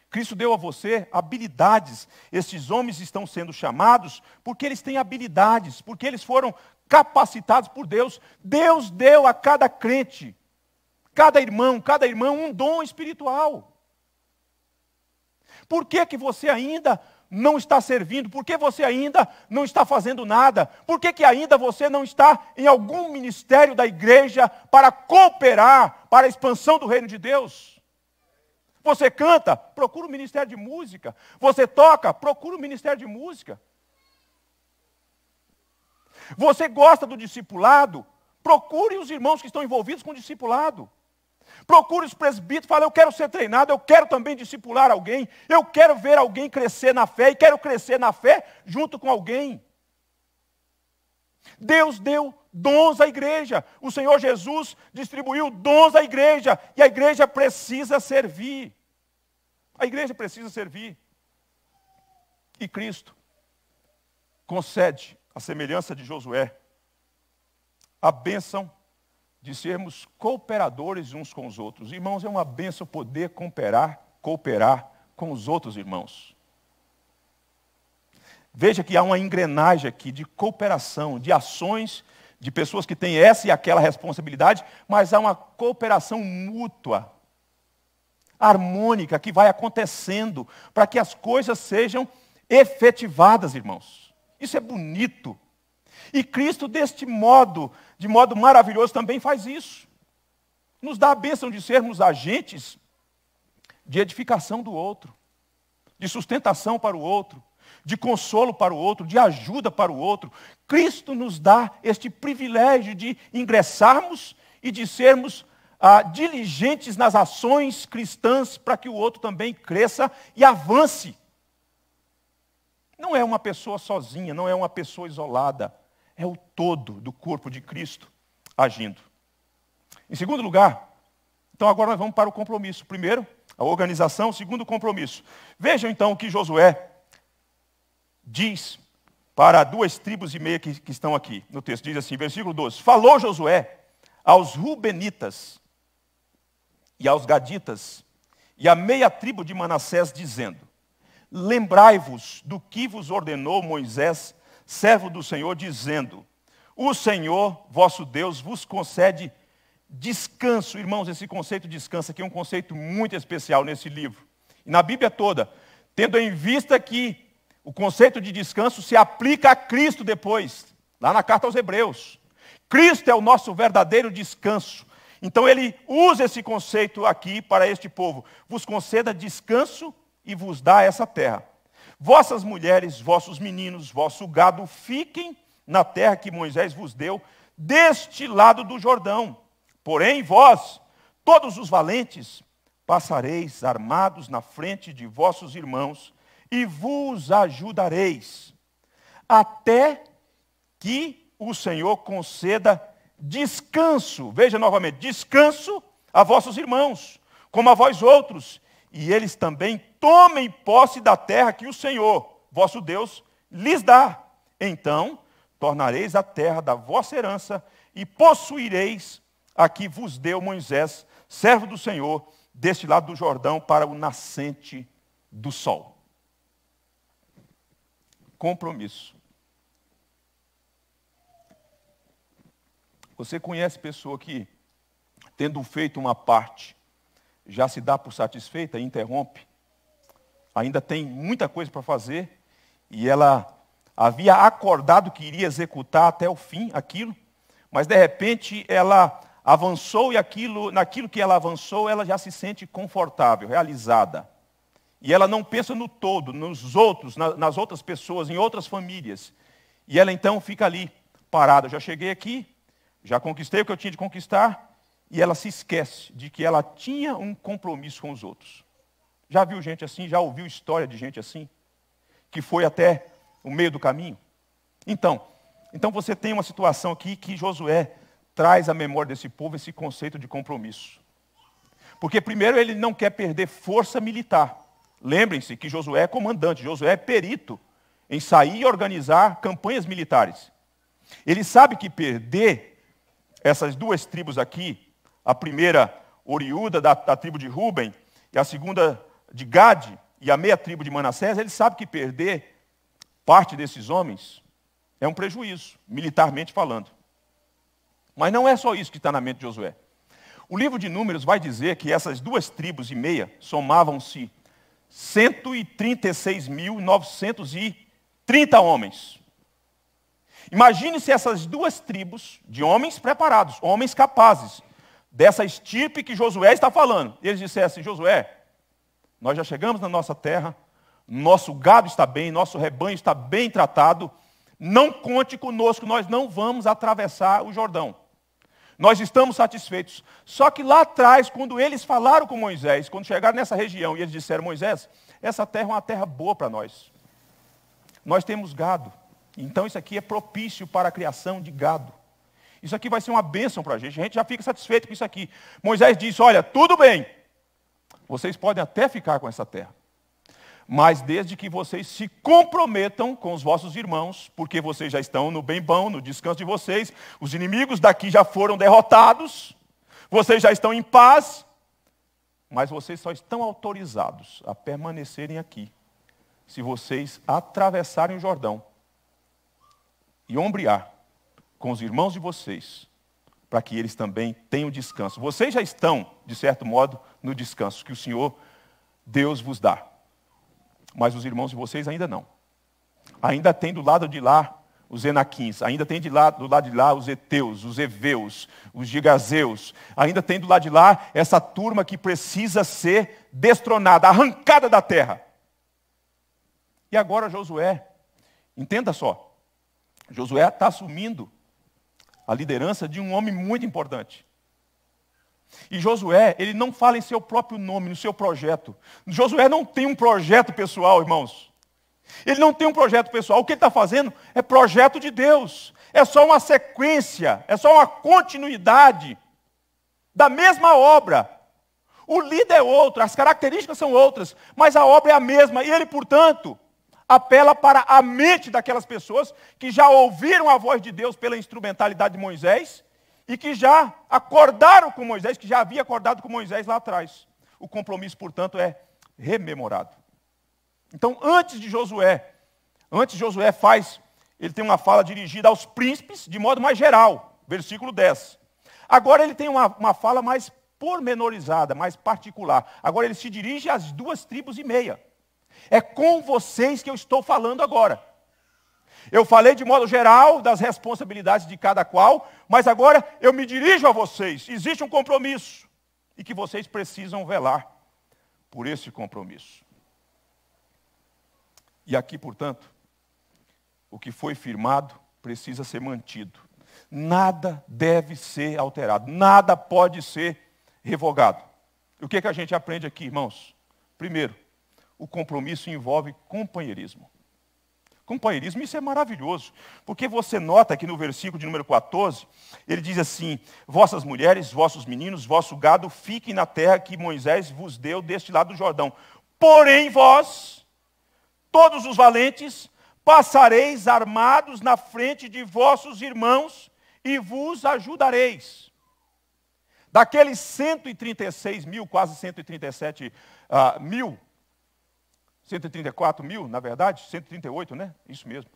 Cristo deu a você habilidades. Esses homens estão sendo chamados porque eles têm habilidades, porque eles foram capacitados por Deus. Deus deu a cada crente, cada irmão, cada irmã, um dom espiritual. Por que, que você ainda não está servindo? Por que você ainda não está fazendo nada? Por que, que ainda você não está em algum ministério da igreja para cooperar para a expansão do reino de Deus. Você canta, procura o ministério de música. Você toca, procura o ministério de música. Você gosta do discipulado, procure os irmãos que estão envolvidos com o discipulado. Procure os presbíteros, fala, eu quero ser treinado, eu quero também discipular alguém, eu quero ver alguém crescer na fé e quero crescer na fé junto com alguém. Deus deu dons à igreja. O Senhor Jesus distribuiu dons à igreja. E a igreja precisa servir. A igreja precisa servir. E Cristo concede, a semelhança de Josué, a bênção de sermos cooperadores uns com os outros. Irmãos, é uma bênção poder cooperar, cooperar com os outros irmãos. Veja que há uma engrenagem aqui de cooperação, de ações de pessoas que têm essa e aquela responsabilidade, mas há uma cooperação mútua, harmônica, que vai acontecendo para que as coisas sejam efetivadas, irmãos. Isso é bonito. E Cristo, deste modo, de modo maravilhoso, também faz isso. Nos dá a bênção de sermos agentes de edificação do outro, de sustentação para o outro, de consolo para o outro, de ajuda para o outro. Cristo nos dá este privilégio de ingressarmos e de sermos ah, diligentes nas ações cristãs para que o outro também cresça e avance. Não é uma pessoa sozinha, não é uma pessoa isolada, é o todo do corpo de Cristo agindo. Em segundo lugar, então agora nós vamos para o compromisso. Primeiro, a organização, segundo o compromisso. Vejam então o que Josué diz para duas tribos e meia que, que estão aqui no texto, diz assim, versículo 12: Falou Josué aos Rubenitas e aos Gaditas e à meia tribo de Manassés, dizendo: Lembrai-vos do que vos ordenou Moisés, servo do Senhor, dizendo: O Senhor vosso Deus vos concede descanso. Irmãos, esse conceito de descanso aqui é um conceito muito especial nesse livro. E na Bíblia toda, tendo em vista que o conceito de descanso se aplica a Cristo depois, lá na carta aos Hebreus. Cristo é o nosso verdadeiro descanso. Então ele usa esse conceito aqui para este povo: vos conceda descanso e vos dá essa terra. Vossas mulheres, vossos meninos, vosso gado fiquem na terra que Moisés vos deu, deste lado do Jordão. Porém, vós, todos os valentes, passareis armados na frente de vossos irmãos e vos ajudareis, até que o Senhor conceda descanso, veja novamente, descanso a vossos irmãos, como a vós outros, e eles também tomem posse da terra que o Senhor, vosso Deus, lhes dá. Então, tornareis a terra da vossa herança e possuireis a que vos deu Moisés, servo do Senhor, deste lado do Jordão para o nascente do sol compromisso. Você conhece pessoa que, tendo feito uma parte, já se dá por satisfeita e interrompe? Ainda tem muita coisa para fazer e ela havia acordado que iria executar até o fim aquilo, mas de repente ela avançou e aquilo, naquilo que ela avançou, ela já se sente confortável, realizada. E ela não pensa no todo, nos outros, na, nas outras pessoas, em outras famílias. E ela então fica ali, parada. Já cheguei aqui, já conquistei o que eu tinha de conquistar, e ela se esquece de que ela tinha um compromisso com os outros. Já viu gente assim? Já ouviu história de gente assim? Que foi até o meio do caminho? Então, então você tem uma situação aqui que Josué traz à memória desse povo esse conceito de compromisso. Porque primeiro ele não quer perder força militar. Lembrem-se que Josué é comandante, Josué é perito em sair e organizar campanhas militares. Ele sabe que perder essas duas tribos aqui, a primeira oriunda da, da tribo de Ruben e a segunda de Gade e a meia tribo de Manassés, ele sabe que perder parte desses homens é um prejuízo, militarmente falando. Mas não é só isso que está na mente de Josué. O livro de Números vai dizer que essas duas tribos e meia somavam-se 136.930 homens. Imagine se essas duas tribos de homens preparados, homens capazes, dessa estirpe que Josué está falando, eles dissessem: Josué, nós já chegamos na nossa terra, nosso gado está bem, nosso rebanho está bem tratado, não conte conosco, nós não vamos atravessar o Jordão. Nós estamos satisfeitos. Só que lá atrás, quando eles falaram com Moisés, quando chegaram nessa região e eles disseram: Moisés, essa terra é uma terra boa para nós. Nós temos gado. Então isso aqui é propício para a criação de gado. Isso aqui vai ser uma bênção para a gente. A gente já fica satisfeito com isso aqui. Moisés disse: Olha, tudo bem. Vocês podem até ficar com essa terra mas desde que vocês se comprometam com os vossos irmãos, porque vocês já estão no bem bom, no descanso de vocês, os inimigos daqui já foram derrotados, vocês já estão em paz, mas vocês só estão autorizados a permanecerem aqui se vocês atravessarem o Jordão e ombrear com os irmãos de vocês, para que eles também tenham descanso. Vocês já estão, de certo modo, no descanso que o Senhor Deus vos dá mas os irmãos de vocês ainda não. Ainda tem do lado de lá os Enaquins, ainda tem de lá, do lado de lá os Eteus, os Eveus, os Gigazeus, ainda tem do lado de lá essa turma que precisa ser destronada, arrancada da terra. E agora Josué, entenda só, Josué está assumindo a liderança de um homem muito importante. E Josué, ele não fala em seu próprio nome, no seu projeto. Josué não tem um projeto pessoal, irmãos. Ele não tem um projeto pessoal. O que ele está fazendo é projeto de Deus. É só uma sequência, é só uma continuidade da mesma obra. O líder é outro, as características são outras, mas a obra é a mesma. E ele, portanto, apela para a mente daquelas pessoas que já ouviram a voz de Deus pela instrumentalidade de Moisés e que já acordaram com Moisés, que já havia acordado com Moisés lá atrás. O compromisso, portanto, é rememorado. Então, antes de Josué, antes Josué faz, ele tem uma fala dirigida aos príncipes, de modo mais geral, versículo 10. Agora ele tem uma, uma fala mais pormenorizada, mais particular. Agora ele se dirige às duas tribos e meia. É com vocês que eu estou falando agora. Eu falei de modo geral das responsabilidades de cada qual, mas agora eu me dirijo a vocês. Existe um compromisso e que vocês precisam velar por esse compromisso. E aqui, portanto, o que foi firmado precisa ser mantido. Nada deve ser alterado, nada pode ser revogado. E o que, é que a gente aprende aqui, irmãos? Primeiro, o compromisso envolve companheirismo. Companheirismo, isso é maravilhoso, porque você nota que no versículo de número 14, ele diz assim: Vossas mulheres, vossos meninos, vosso gado, fiquem na terra que Moisés vos deu deste lado do Jordão. Porém, vós, todos os valentes, passareis armados na frente de vossos irmãos e vos ajudareis. Daqueles 136 mil, quase 137 uh, ah, mil 134 mil, na verdade, 138, né? Isso mesmo.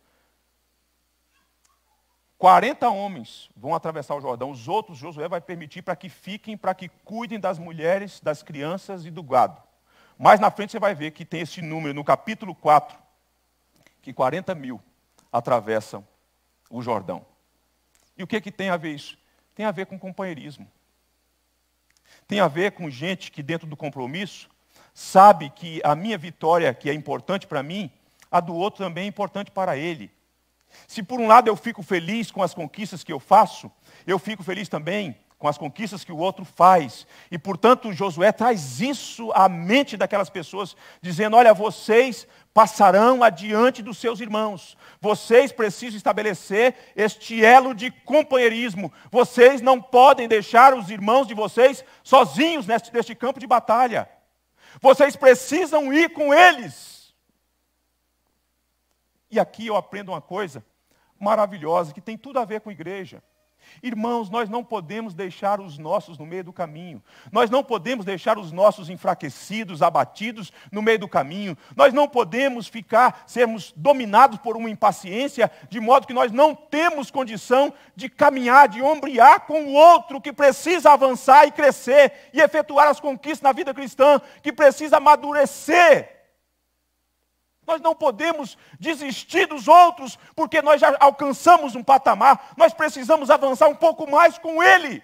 40 homens vão atravessar o Jordão, os outros Josué vai permitir para que fiquem, para que cuidem das mulheres, das crianças e do gado. Mais na frente você vai ver que tem esse número no capítulo 4, que 40 mil atravessam o Jordão. E o que, é que tem a ver isso? Tem a ver com companheirismo. Tem a ver com gente que, dentro do compromisso, sabe que a minha vitória, que é importante para mim, a do outro também é importante para ele. Se por um lado eu fico feliz com as conquistas que eu faço, eu fico feliz também com as conquistas que o outro faz. E portanto, Josué traz isso à mente daquelas pessoas, dizendo: Olha, vocês passarão adiante dos seus irmãos, vocês precisam estabelecer este elo de companheirismo, vocês não podem deixar os irmãos de vocês sozinhos neste, neste campo de batalha. Vocês precisam ir com eles. E aqui eu aprendo uma coisa maravilhosa que tem tudo a ver com igreja. Irmãos, nós não podemos deixar os nossos no meio do caminho. Nós não podemos deixar os nossos enfraquecidos, abatidos no meio do caminho. Nós não podemos ficar, sermos dominados por uma impaciência, de modo que nós não temos condição de caminhar, de ombrear com o outro que precisa avançar e crescer e efetuar as conquistas na vida cristã, que precisa amadurecer. Nós não podemos desistir dos outros, porque nós já alcançamos um patamar, nós precisamos avançar um pouco mais com Ele.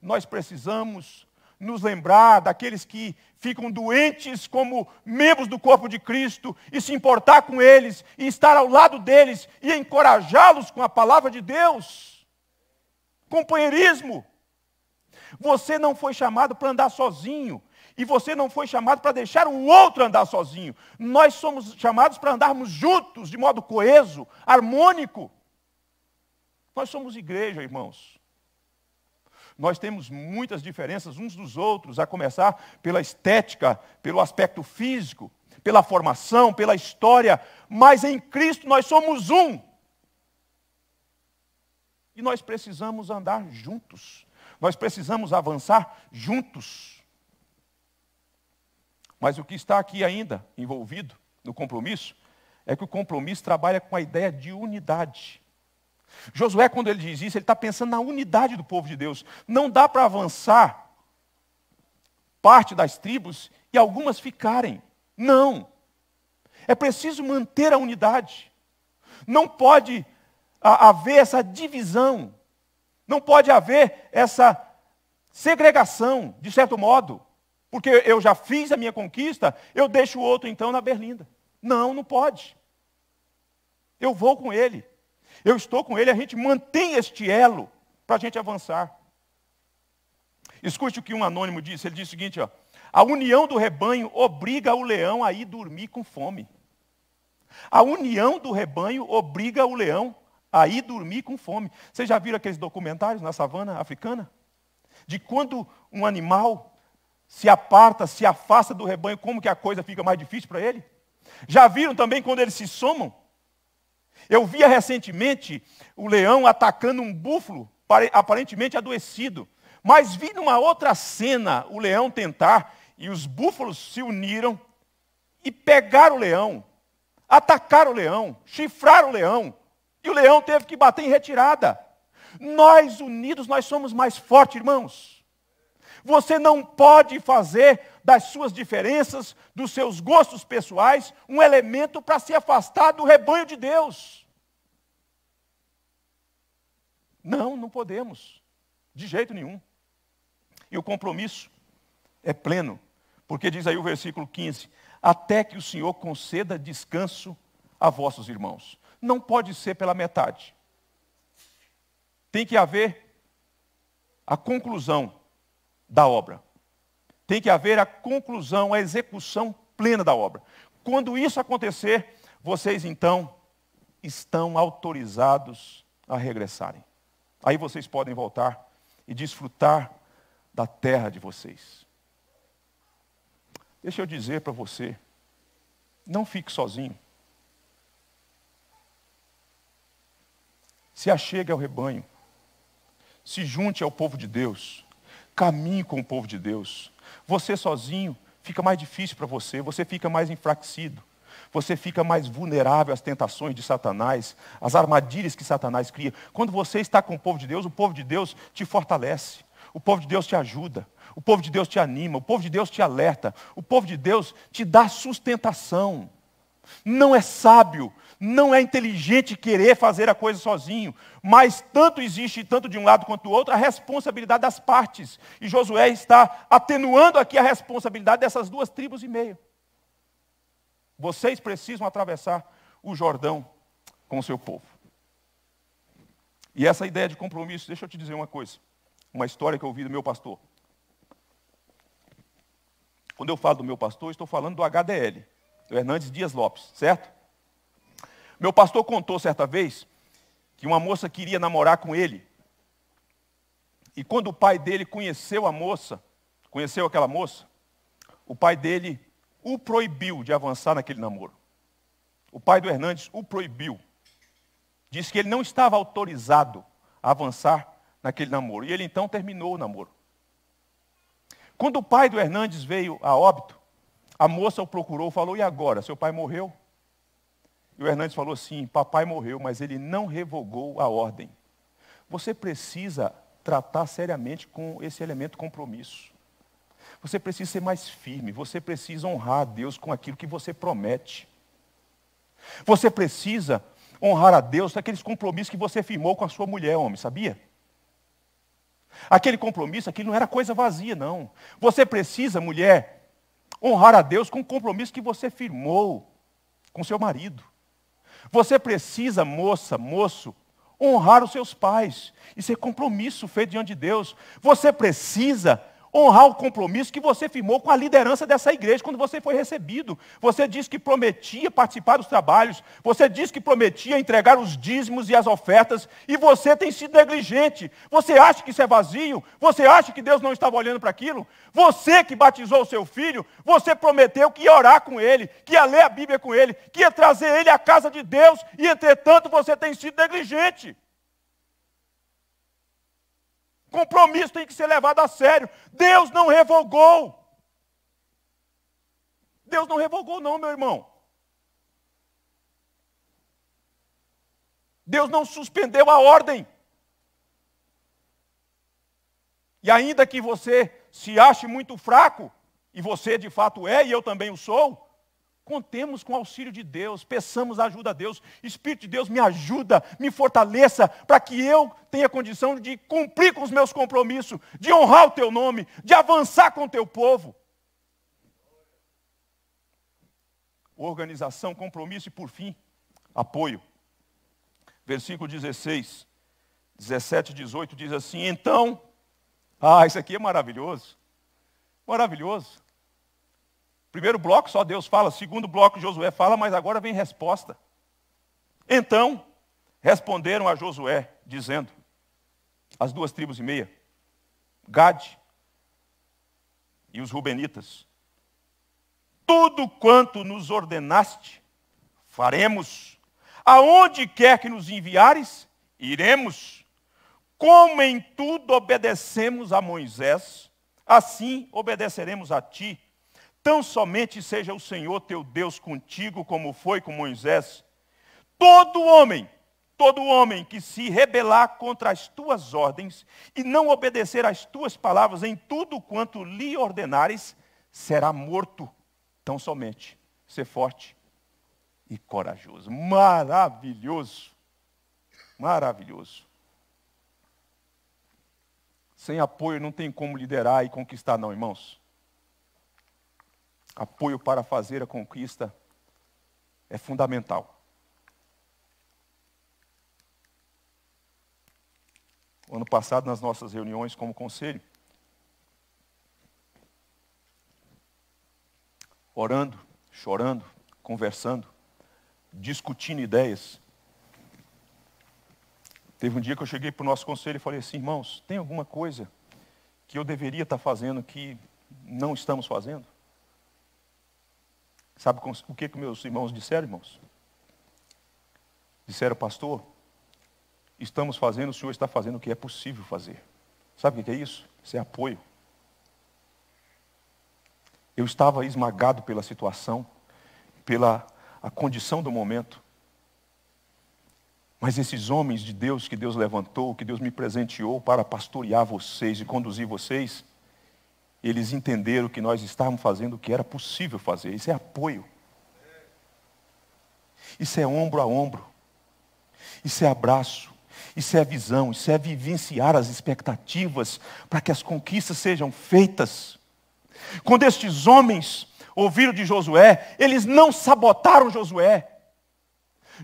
Nós precisamos nos lembrar daqueles que ficam doentes como membros do corpo de Cristo e se importar com eles e estar ao lado deles e encorajá-los com a palavra de Deus. Companheirismo. Você não foi chamado para andar sozinho. E você não foi chamado para deixar o outro andar sozinho. Nós somos chamados para andarmos juntos, de modo coeso, harmônico. Nós somos igreja, irmãos. Nós temos muitas diferenças uns dos outros, a começar pela estética, pelo aspecto físico, pela formação, pela história, mas em Cristo nós somos um. E nós precisamos andar juntos, nós precisamos avançar juntos. Mas o que está aqui ainda envolvido no compromisso é que o compromisso trabalha com a ideia de unidade. Josué, quando ele diz isso, ele está pensando na unidade do povo de Deus. Não dá para avançar parte das tribos e algumas ficarem. Não. É preciso manter a unidade. Não pode haver essa divisão. Não pode haver essa segregação, de certo modo porque eu já fiz a minha conquista, eu deixo o outro então na berlinda. Não, não pode. Eu vou com ele. Eu estou com ele, a gente mantém este elo para a gente avançar. Escute o que um anônimo disse, ele disse o seguinte, ó, a união do rebanho obriga o leão a ir dormir com fome. A união do rebanho obriga o leão a ir dormir com fome. Vocês já viram aqueles documentários na savana africana? De quando um animal se aparta, se afasta do rebanho, como que a coisa fica mais difícil para ele? Já viram também quando eles se somam? Eu via recentemente o leão atacando um búfalo, aparentemente adoecido. Mas vi numa outra cena o leão tentar e os búfalos se uniram e pegaram o leão, atacaram o leão, chifraram o leão, e o leão teve que bater em retirada. Nós unidos, nós somos mais fortes, irmãos. Você não pode fazer das suas diferenças, dos seus gostos pessoais, um elemento para se afastar do rebanho de Deus. Não, não podemos, de jeito nenhum. E o compromisso é pleno, porque diz aí o versículo 15: até que o Senhor conceda descanso a vossos irmãos. Não pode ser pela metade. Tem que haver a conclusão da obra. Tem que haver a conclusão, a execução plena da obra. Quando isso acontecer, vocês então estão autorizados a regressarem. Aí vocês podem voltar e desfrutar da terra de vocês. Deixa eu dizer para você, não fique sozinho. Se achegue ao rebanho, se junte ao povo de Deus. Caminhe com o povo de Deus. Você sozinho fica mais difícil para você, você fica mais enfraquecido. Você fica mais vulnerável às tentações de Satanás, às armadilhas que Satanás cria. Quando você está com o povo de Deus, o povo de Deus te fortalece. O povo de Deus te ajuda. O povo de Deus te anima. O povo de Deus te alerta. O povo de Deus te dá sustentação. Não é sábio não é inteligente querer fazer a coisa sozinho, mas tanto existe, tanto de um lado quanto do outro, a responsabilidade das partes. E Josué está atenuando aqui a responsabilidade dessas duas tribos e meio. Vocês precisam atravessar o Jordão com o seu povo. E essa ideia de compromisso, deixa eu te dizer uma coisa, uma história que eu ouvi do meu pastor. Quando eu falo do meu pastor, estou falando do HDL, do Hernandes Dias Lopes, certo? Meu pastor contou certa vez que uma moça queria namorar com ele. E quando o pai dele conheceu a moça, conheceu aquela moça, o pai dele o proibiu de avançar naquele namoro. O pai do Hernandes o proibiu. Disse que ele não estava autorizado a avançar naquele namoro. E ele então terminou o namoro. Quando o pai do Hernandes veio a óbito, a moça o procurou falou: E agora? Seu pai morreu? E o Hernandes falou assim: papai morreu, mas ele não revogou a ordem. Você precisa tratar seriamente com esse elemento compromisso. Você precisa ser mais firme, você precisa honrar a Deus com aquilo que você promete. Você precisa honrar a Deus daqueles compromissos que você firmou com a sua mulher, homem, sabia? Aquele compromisso, aquilo não era coisa vazia, não. Você precisa, mulher, honrar a Deus com o compromisso que você firmou com seu marido. Você precisa, moça, moço, honrar os seus pais. Isso é compromisso feito diante de Deus. Você precisa honrar o compromisso que você firmou com a liderança dessa igreja quando você foi recebido. Você disse que prometia participar dos trabalhos, você disse que prometia entregar os dízimos e as ofertas, e você tem sido negligente. Você acha que isso é vazio? Você acha que Deus não estava olhando para aquilo? Você que batizou o seu filho, você prometeu que ia orar com ele, que ia ler a Bíblia com ele, que ia trazer ele à casa de Deus, e entretanto você tem sido negligente. Compromisso tem que ser levado a sério. Deus não revogou. Deus não revogou, não, meu irmão. Deus não suspendeu a ordem. E ainda que você se ache muito fraco, e você de fato é, e eu também o sou, Contemos com o auxílio de Deus, peçamos a ajuda a Deus. Espírito de Deus, me ajuda, me fortaleça, para que eu tenha condição de cumprir com os meus compromissos, de honrar o teu nome, de avançar com o teu povo. Organização, compromisso e, por fim, apoio. Versículo 16, 17 e 18 diz assim: Então, ah, isso aqui é maravilhoso, maravilhoso. Primeiro bloco, só Deus fala. Segundo bloco, Josué fala, mas agora vem resposta. Então, responderam a Josué, dizendo, as duas tribos e meia, Gade e os Rubenitas, tudo quanto nos ordenaste, faremos. Aonde quer que nos enviares, iremos. Como em tudo obedecemos a Moisés, assim obedeceremos a ti Tão somente seja o Senhor teu Deus contigo, como foi com Moisés. Todo homem, todo homem que se rebelar contra as tuas ordens e não obedecer às tuas palavras em tudo quanto lhe ordenares, será morto. Tão somente ser forte e corajoso. Maravilhoso. Maravilhoso. Sem apoio não tem como liderar e conquistar, não, irmãos apoio para fazer a conquista é fundamental. O ano passado, nas nossas reuniões como conselho, orando, chorando, conversando, discutindo ideias, teve um dia que eu cheguei para o nosso conselho e falei assim: irmãos, tem alguma coisa que eu deveria estar tá fazendo que não estamos fazendo? Sabe o que, que meus irmãos disseram, irmãos? Disseram, pastor, estamos fazendo, o senhor está fazendo o que é possível fazer. Sabe o que é isso? Isso é apoio. Eu estava esmagado pela situação, pela a condição do momento. Mas esses homens de Deus que Deus levantou, que Deus me presenteou para pastorear vocês e conduzir vocês, eles entenderam que nós estávamos fazendo o que era possível fazer. Isso é apoio. Isso é ombro a ombro. Isso é abraço. Isso é visão. Isso é vivenciar as expectativas para que as conquistas sejam feitas. Quando estes homens ouviram de Josué, eles não sabotaram Josué.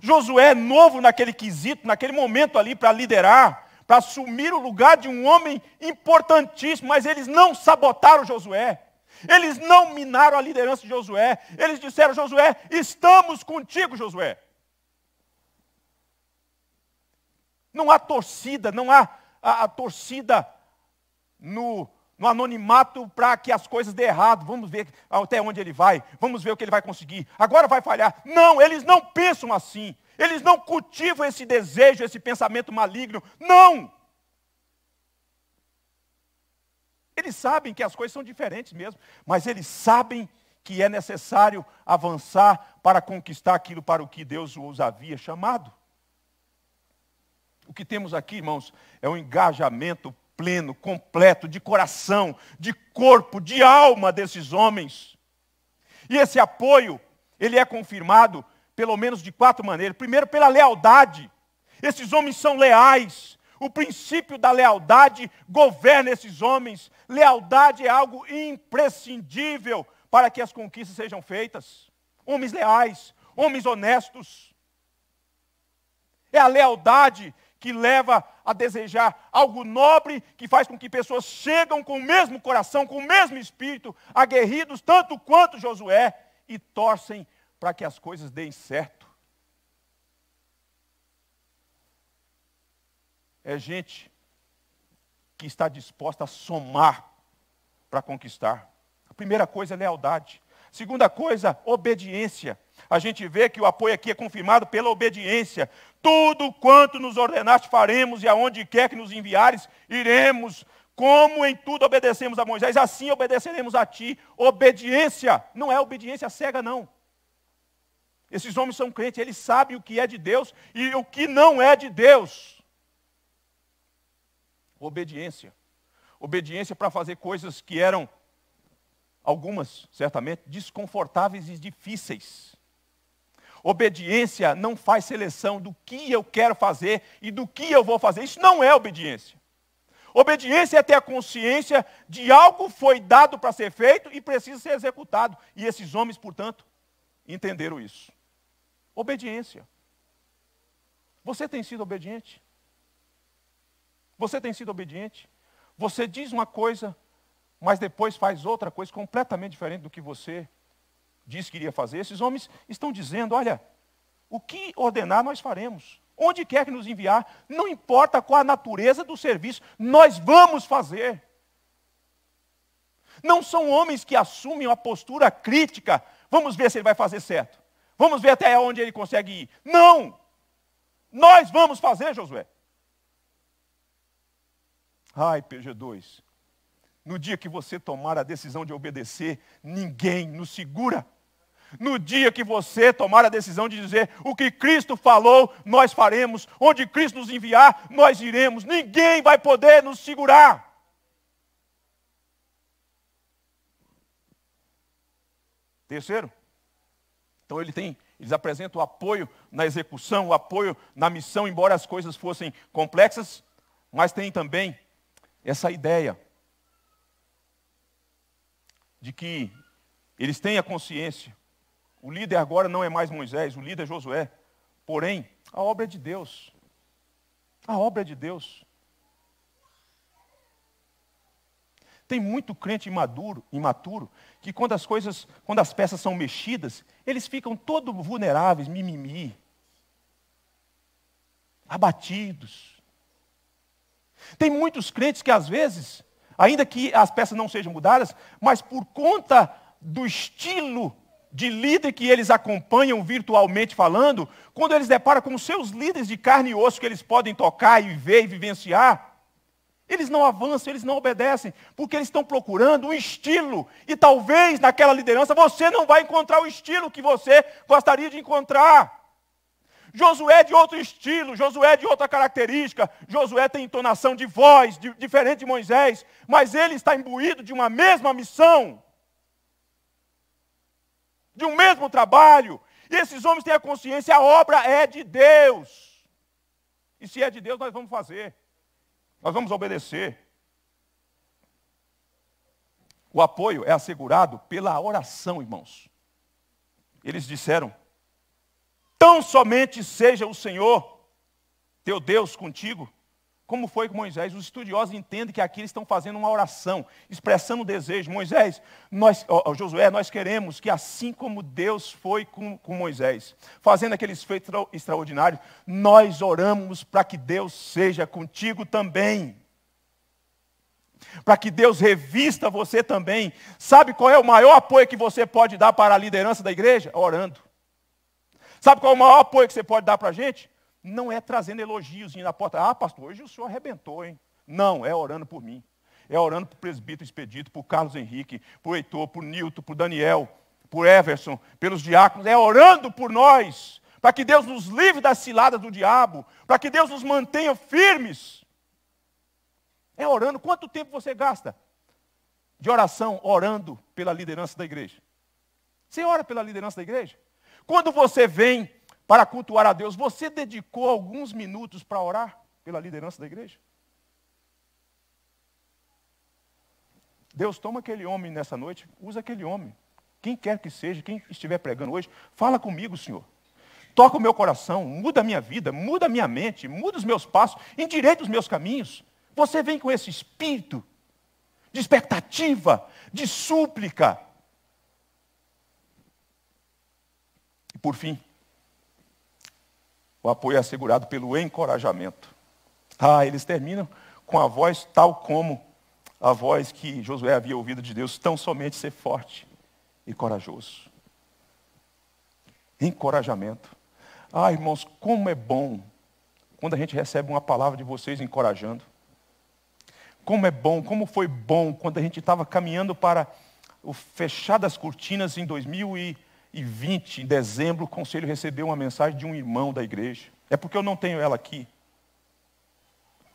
Josué, é novo naquele quesito, naquele momento ali para liderar, para assumir o lugar de um homem importantíssimo, mas eles não sabotaram Josué. Eles não minaram a liderança de Josué. Eles disseram: Josué, estamos contigo, Josué. Não há torcida, não há a, a torcida no, no anonimato para que as coisas dê errado. Vamos ver até onde ele vai, vamos ver o que ele vai conseguir. Agora vai falhar. Não, eles não pensam assim eles não cultivam esse desejo, esse pensamento maligno. Não! Eles sabem que as coisas são diferentes mesmo, mas eles sabem que é necessário avançar para conquistar aquilo para o que Deus os havia chamado. O que temos aqui, irmãos, é um engajamento pleno, completo, de coração, de corpo, de alma desses homens. E esse apoio, ele é confirmado pelo menos de quatro maneiras. Primeiro, pela lealdade. Esses homens são leais. O princípio da lealdade governa esses homens. Lealdade é algo imprescindível para que as conquistas sejam feitas. Homens leais, homens honestos. É a lealdade que leva a desejar algo nobre, que faz com que pessoas chegam com o mesmo coração, com o mesmo espírito, aguerridos tanto quanto Josué, e torcem para que as coisas deem certo. É gente que está disposta a somar para conquistar. A primeira coisa é lealdade. Segunda coisa, obediência. A gente vê que o apoio aqui é confirmado pela obediência. Tudo quanto nos ordenaste faremos e aonde quer que nos enviares, iremos. Como em tudo obedecemos a Moisés, assim obedeceremos a ti. Obediência, não é obediência cega, não. Esses homens são crentes, eles sabem o que é de Deus e o que não é de Deus. Obediência. Obediência para fazer coisas que eram, algumas, certamente, desconfortáveis e difíceis. Obediência não faz seleção do que eu quero fazer e do que eu vou fazer. Isso não é obediência. Obediência é ter a consciência de algo foi dado para ser feito e precisa ser executado. E esses homens, portanto, entenderam isso. Obediência. Você tem sido obediente? Você tem sido obediente? Você diz uma coisa, mas depois faz outra coisa completamente diferente do que você disse que iria fazer. Esses homens estão dizendo: olha, o que ordenar nós faremos. Onde quer que nos enviar, não importa qual a natureza do serviço, nós vamos fazer. Não são homens que assumem uma postura crítica. Vamos ver se ele vai fazer certo. Vamos ver até onde ele consegue ir. Não! Nós vamos fazer, Josué. Ai, PG2. No dia que você tomar a decisão de obedecer, ninguém nos segura. No dia que você tomar a decisão de dizer o que Cristo falou, nós faremos, onde Cristo nos enviar, nós iremos, ninguém vai poder nos segurar. Terceiro, então ele tem, eles apresentam o apoio na execução, o apoio na missão, embora as coisas fossem complexas, mas tem também essa ideia de que eles têm a consciência. O líder agora não é mais Moisés, o líder é Josué. Porém, a obra é de Deus. A obra é de Deus. Tem muito crente imaduro, imaturo que quando as coisas, quando as peças são mexidas, eles ficam todo vulneráveis, mimimi, abatidos. Tem muitos crentes que às vezes, ainda que as peças não sejam mudadas, mas por conta do estilo de líder que eles acompanham virtualmente falando, quando eles deparam com seus líderes de carne e osso que eles podem tocar e ver e vivenciar, eles não avançam, eles não obedecem, porque eles estão procurando um estilo. E talvez naquela liderança você não vai encontrar o estilo que você gostaria de encontrar. Josué é de outro estilo, Josué é de outra característica, Josué tem entonação de voz, de, diferente de Moisés, mas ele está imbuído de uma mesma missão, de um mesmo trabalho. E esses homens têm a consciência, a obra é de Deus. E se é de Deus, nós vamos fazer. Nós vamos obedecer. O apoio é assegurado pela oração, irmãos. Eles disseram: Tão somente seja o Senhor, teu Deus, contigo, como foi com Moisés. Os estudiosos entendem que aqui eles estão fazendo uma oração, expressando o desejo. Moisés, nós, Josué, nós queremos que assim como Deus foi com, com Moisés, fazendo aqueles feitos extraordinários, nós oramos para que Deus seja contigo também. Para que Deus revista você também. Sabe qual é o maior apoio que você pode dar para a liderança da igreja? Orando. Sabe qual é o maior apoio que você pode dar para a gente? não é trazendo elogios na porta. Ah, pastor, hoje o senhor arrebentou, hein? Não, é orando por mim. É orando para o presbítero Expedito, por Carlos Henrique, por Heitor, por Nilton, por Daniel, por Everson, pelos diáconos. É orando por nós, para que Deus nos livre das ciladas do diabo, para que Deus nos mantenha firmes. É orando. Quanto tempo você gasta de oração orando pela liderança da igreja? Você ora pela liderança da igreja? Quando você vem para cultuar a Deus, você dedicou alguns minutos para orar pela liderança da igreja? Deus toma aquele homem nessa noite, usa aquele homem. Quem quer que seja, quem estiver pregando hoje, fala comigo, Senhor. Toca o meu coração, muda a minha vida, muda a minha mente, muda os meus passos, endireita os meus caminhos. Você vem com esse espírito de expectativa, de súplica. E por fim, o apoio é assegurado pelo encorajamento. Ah, eles terminam com a voz tal como a voz que Josué havia ouvido de Deus, tão somente ser forte e corajoso. Encorajamento. Ah, irmãos, como é bom quando a gente recebe uma palavra de vocês encorajando. Como é bom, como foi bom quando a gente estava caminhando para o fechar das cortinas em 2000 e 2020, em dezembro, o conselho recebeu uma mensagem de um irmão da igreja. É porque eu não tenho ela aqui.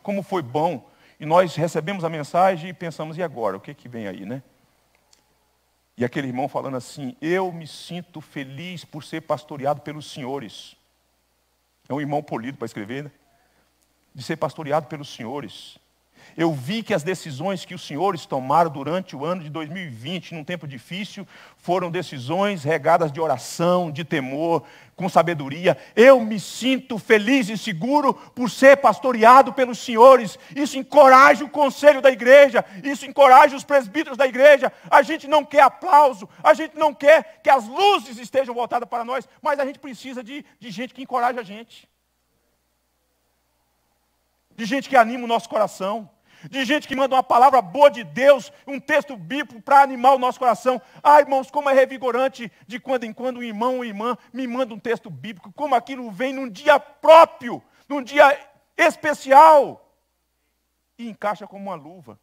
Como foi bom. E nós recebemos a mensagem e pensamos, e agora? O que, que vem aí, né? E aquele irmão falando assim: Eu me sinto feliz por ser pastoreado pelos senhores. É um irmão polido para escrever, né? De ser pastoreado pelos senhores. Eu vi que as decisões que os senhores tomaram durante o ano de 2020, num tempo difícil, foram decisões regadas de oração, de temor, com sabedoria. Eu me sinto feliz e seguro por ser pastoreado pelos senhores. Isso encoraja o conselho da igreja, isso encoraja os presbíteros da igreja. A gente não quer aplauso, a gente não quer que as luzes estejam voltadas para nós, mas a gente precisa de, de gente que encoraja a gente de gente que anima o nosso coração, de gente que manda uma palavra boa de Deus, um texto bíblico para animar o nosso coração. Ah, irmãos, como é revigorante de quando em quando um irmão ou irmã me manda um texto bíblico, como aquilo vem num dia próprio, num dia especial, e encaixa como uma luva.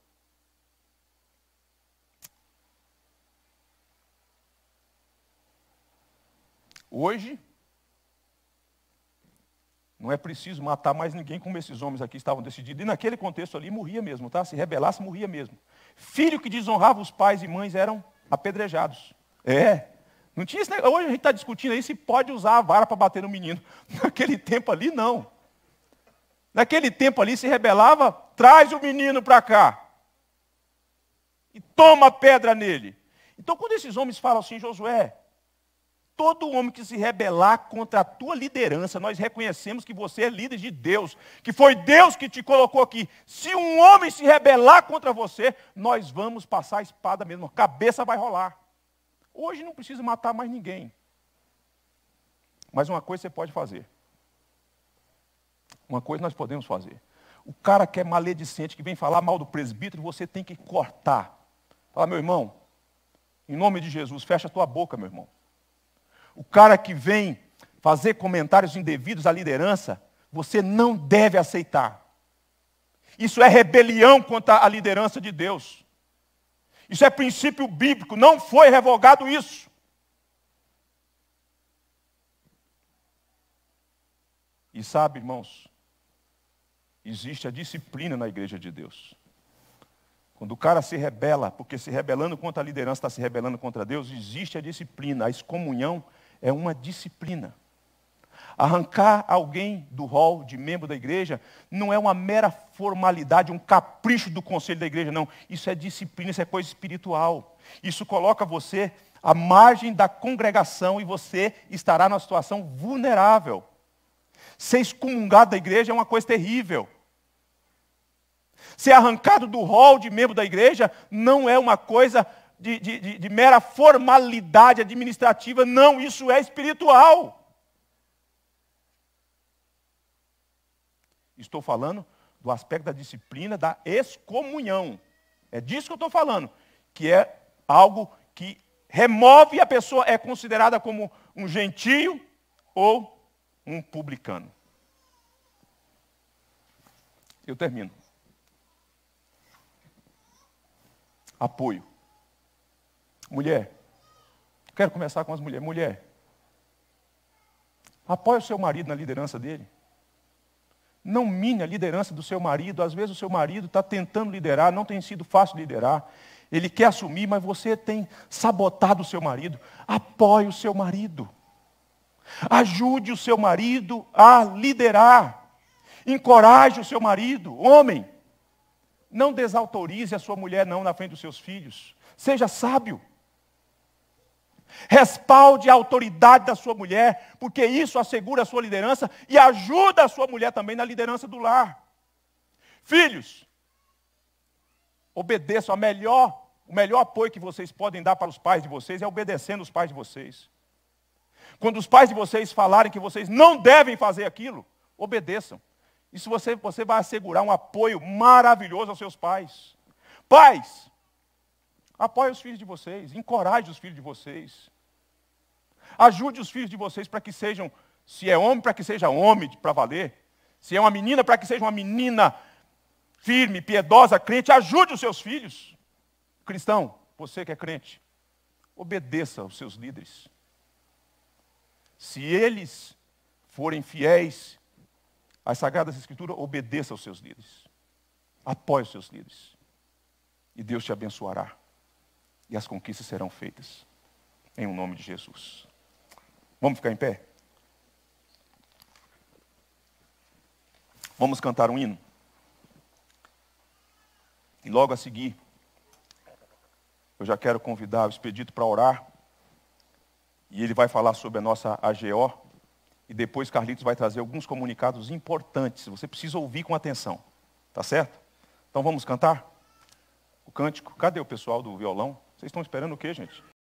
Hoje, não é preciso matar mais ninguém como esses homens aqui estavam decididos. E naquele contexto ali morria mesmo, tá? Se rebelasse, morria mesmo. Filho que desonrava os pais e mães eram apedrejados. É. Não tinha esse negócio. Hoje a gente está discutindo aí se pode usar a vara para bater no menino. Naquele tempo ali, não. Naquele tempo ali se rebelava, traz o menino para cá. E toma pedra nele. Então quando esses homens falam assim, Josué, todo homem que se rebelar contra a tua liderança, nós reconhecemos que você é líder de Deus, que foi Deus que te colocou aqui. Se um homem se rebelar contra você, nós vamos passar a espada mesmo, a cabeça vai rolar. Hoje não precisa matar mais ninguém. Mas uma coisa você pode fazer. Uma coisa nós podemos fazer. O cara que é maledicente, que vem falar mal do presbítero, você tem que cortar. Fala, meu irmão, em nome de Jesus, fecha a tua boca, meu irmão o cara que vem fazer comentários indevidos à liderança, você não deve aceitar. Isso é rebelião contra a liderança de Deus. Isso é princípio bíblico, não foi revogado isso. E sabe, irmãos, existe a disciplina na igreja de Deus. Quando o cara se rebela, porque se rebelando contra a liderança está se rebelando contra Deus, existe a disciplina, a excomunhão é uma disciplina. Arrancar alguém do rol de membro da igreja não é uma mera formalidade, um capricho do conselho da igreja, não. Isso é disciplina, isso é coisa espiritual. Isso coloca você à margem da congregação e você estará numa situação vulnerável. Ser excomungado da igreja é uma coisa terrível. Ser arrancado do rol de membro da igreja não é uma coisa de, de, de, mera formalidade administrativa. Não, isso é espiritual. Estou falando do aspecto da disciplina da excomunhão. É disso que eu estou falando, que é algo que remove e a pessoa é considerada como um gentio ou um publicano. Eu termino. Apoio mulher, quero começar com as mulheres. Mulher, apoie o seu marido na liderança dele. Não mine a liderança do seu marido. Às vezes o seu marido está tentando liderar, não tem sido fácil liderar. Ele quer assumir, mas você tem sabotado o seu marido. Apoie o seu marido. Ajude o seu marido a liderar. Encoraje o seu marido. Homem, não desautorize a sua mulher não na frente dos seus filhos. Seja sábio. Respalde a autoridade da sua mulher, porque isso assegura a sua liderança e ajuda a sua mulher também na liderança do lar. Filhos, obedeçam. A melhor, o melhor apoio que vocês podem dar para os pais de vocês é obedecendo os pais de vocês. Quando os pais de vocês falarem que vocês não devem fazer aquilo, obedeçam. Isso você, você vai assegurar um apoio maravilhoso aos seus pais. Pais, Apoie os filhos de vocês, encoraje os filhos de vocês. Ajude os filhos de vocês para que sejam, se é homem, para que seja homem, para valer. Se é uma menina, para que seja uma menina firme, piedosa, crente. Ajude os seus filhos. Cristão, você que é crente, obedeça aos seus líderes. Se eles forem fiéis às Sagradas Escrituras, obedeça aos seus líderes. Apoie os seus líderes. E Deus te abençoará e as conquistas serão feitas. Em o nome de Jesus. Vamos ficar em pé? Vamos cantar um hino. E logo a seguir, eu já quero convidar o expedito para orar. E ele vai falar sobre a nossa AGO. E depois Carlitos vai trazer alguns comunicados importantes. Você precisa ouvir com atenção. Tá certo? Então vamos cantar? O cântico. Cadê o pessoal do violão? Vocês estão esperando o quê, gente?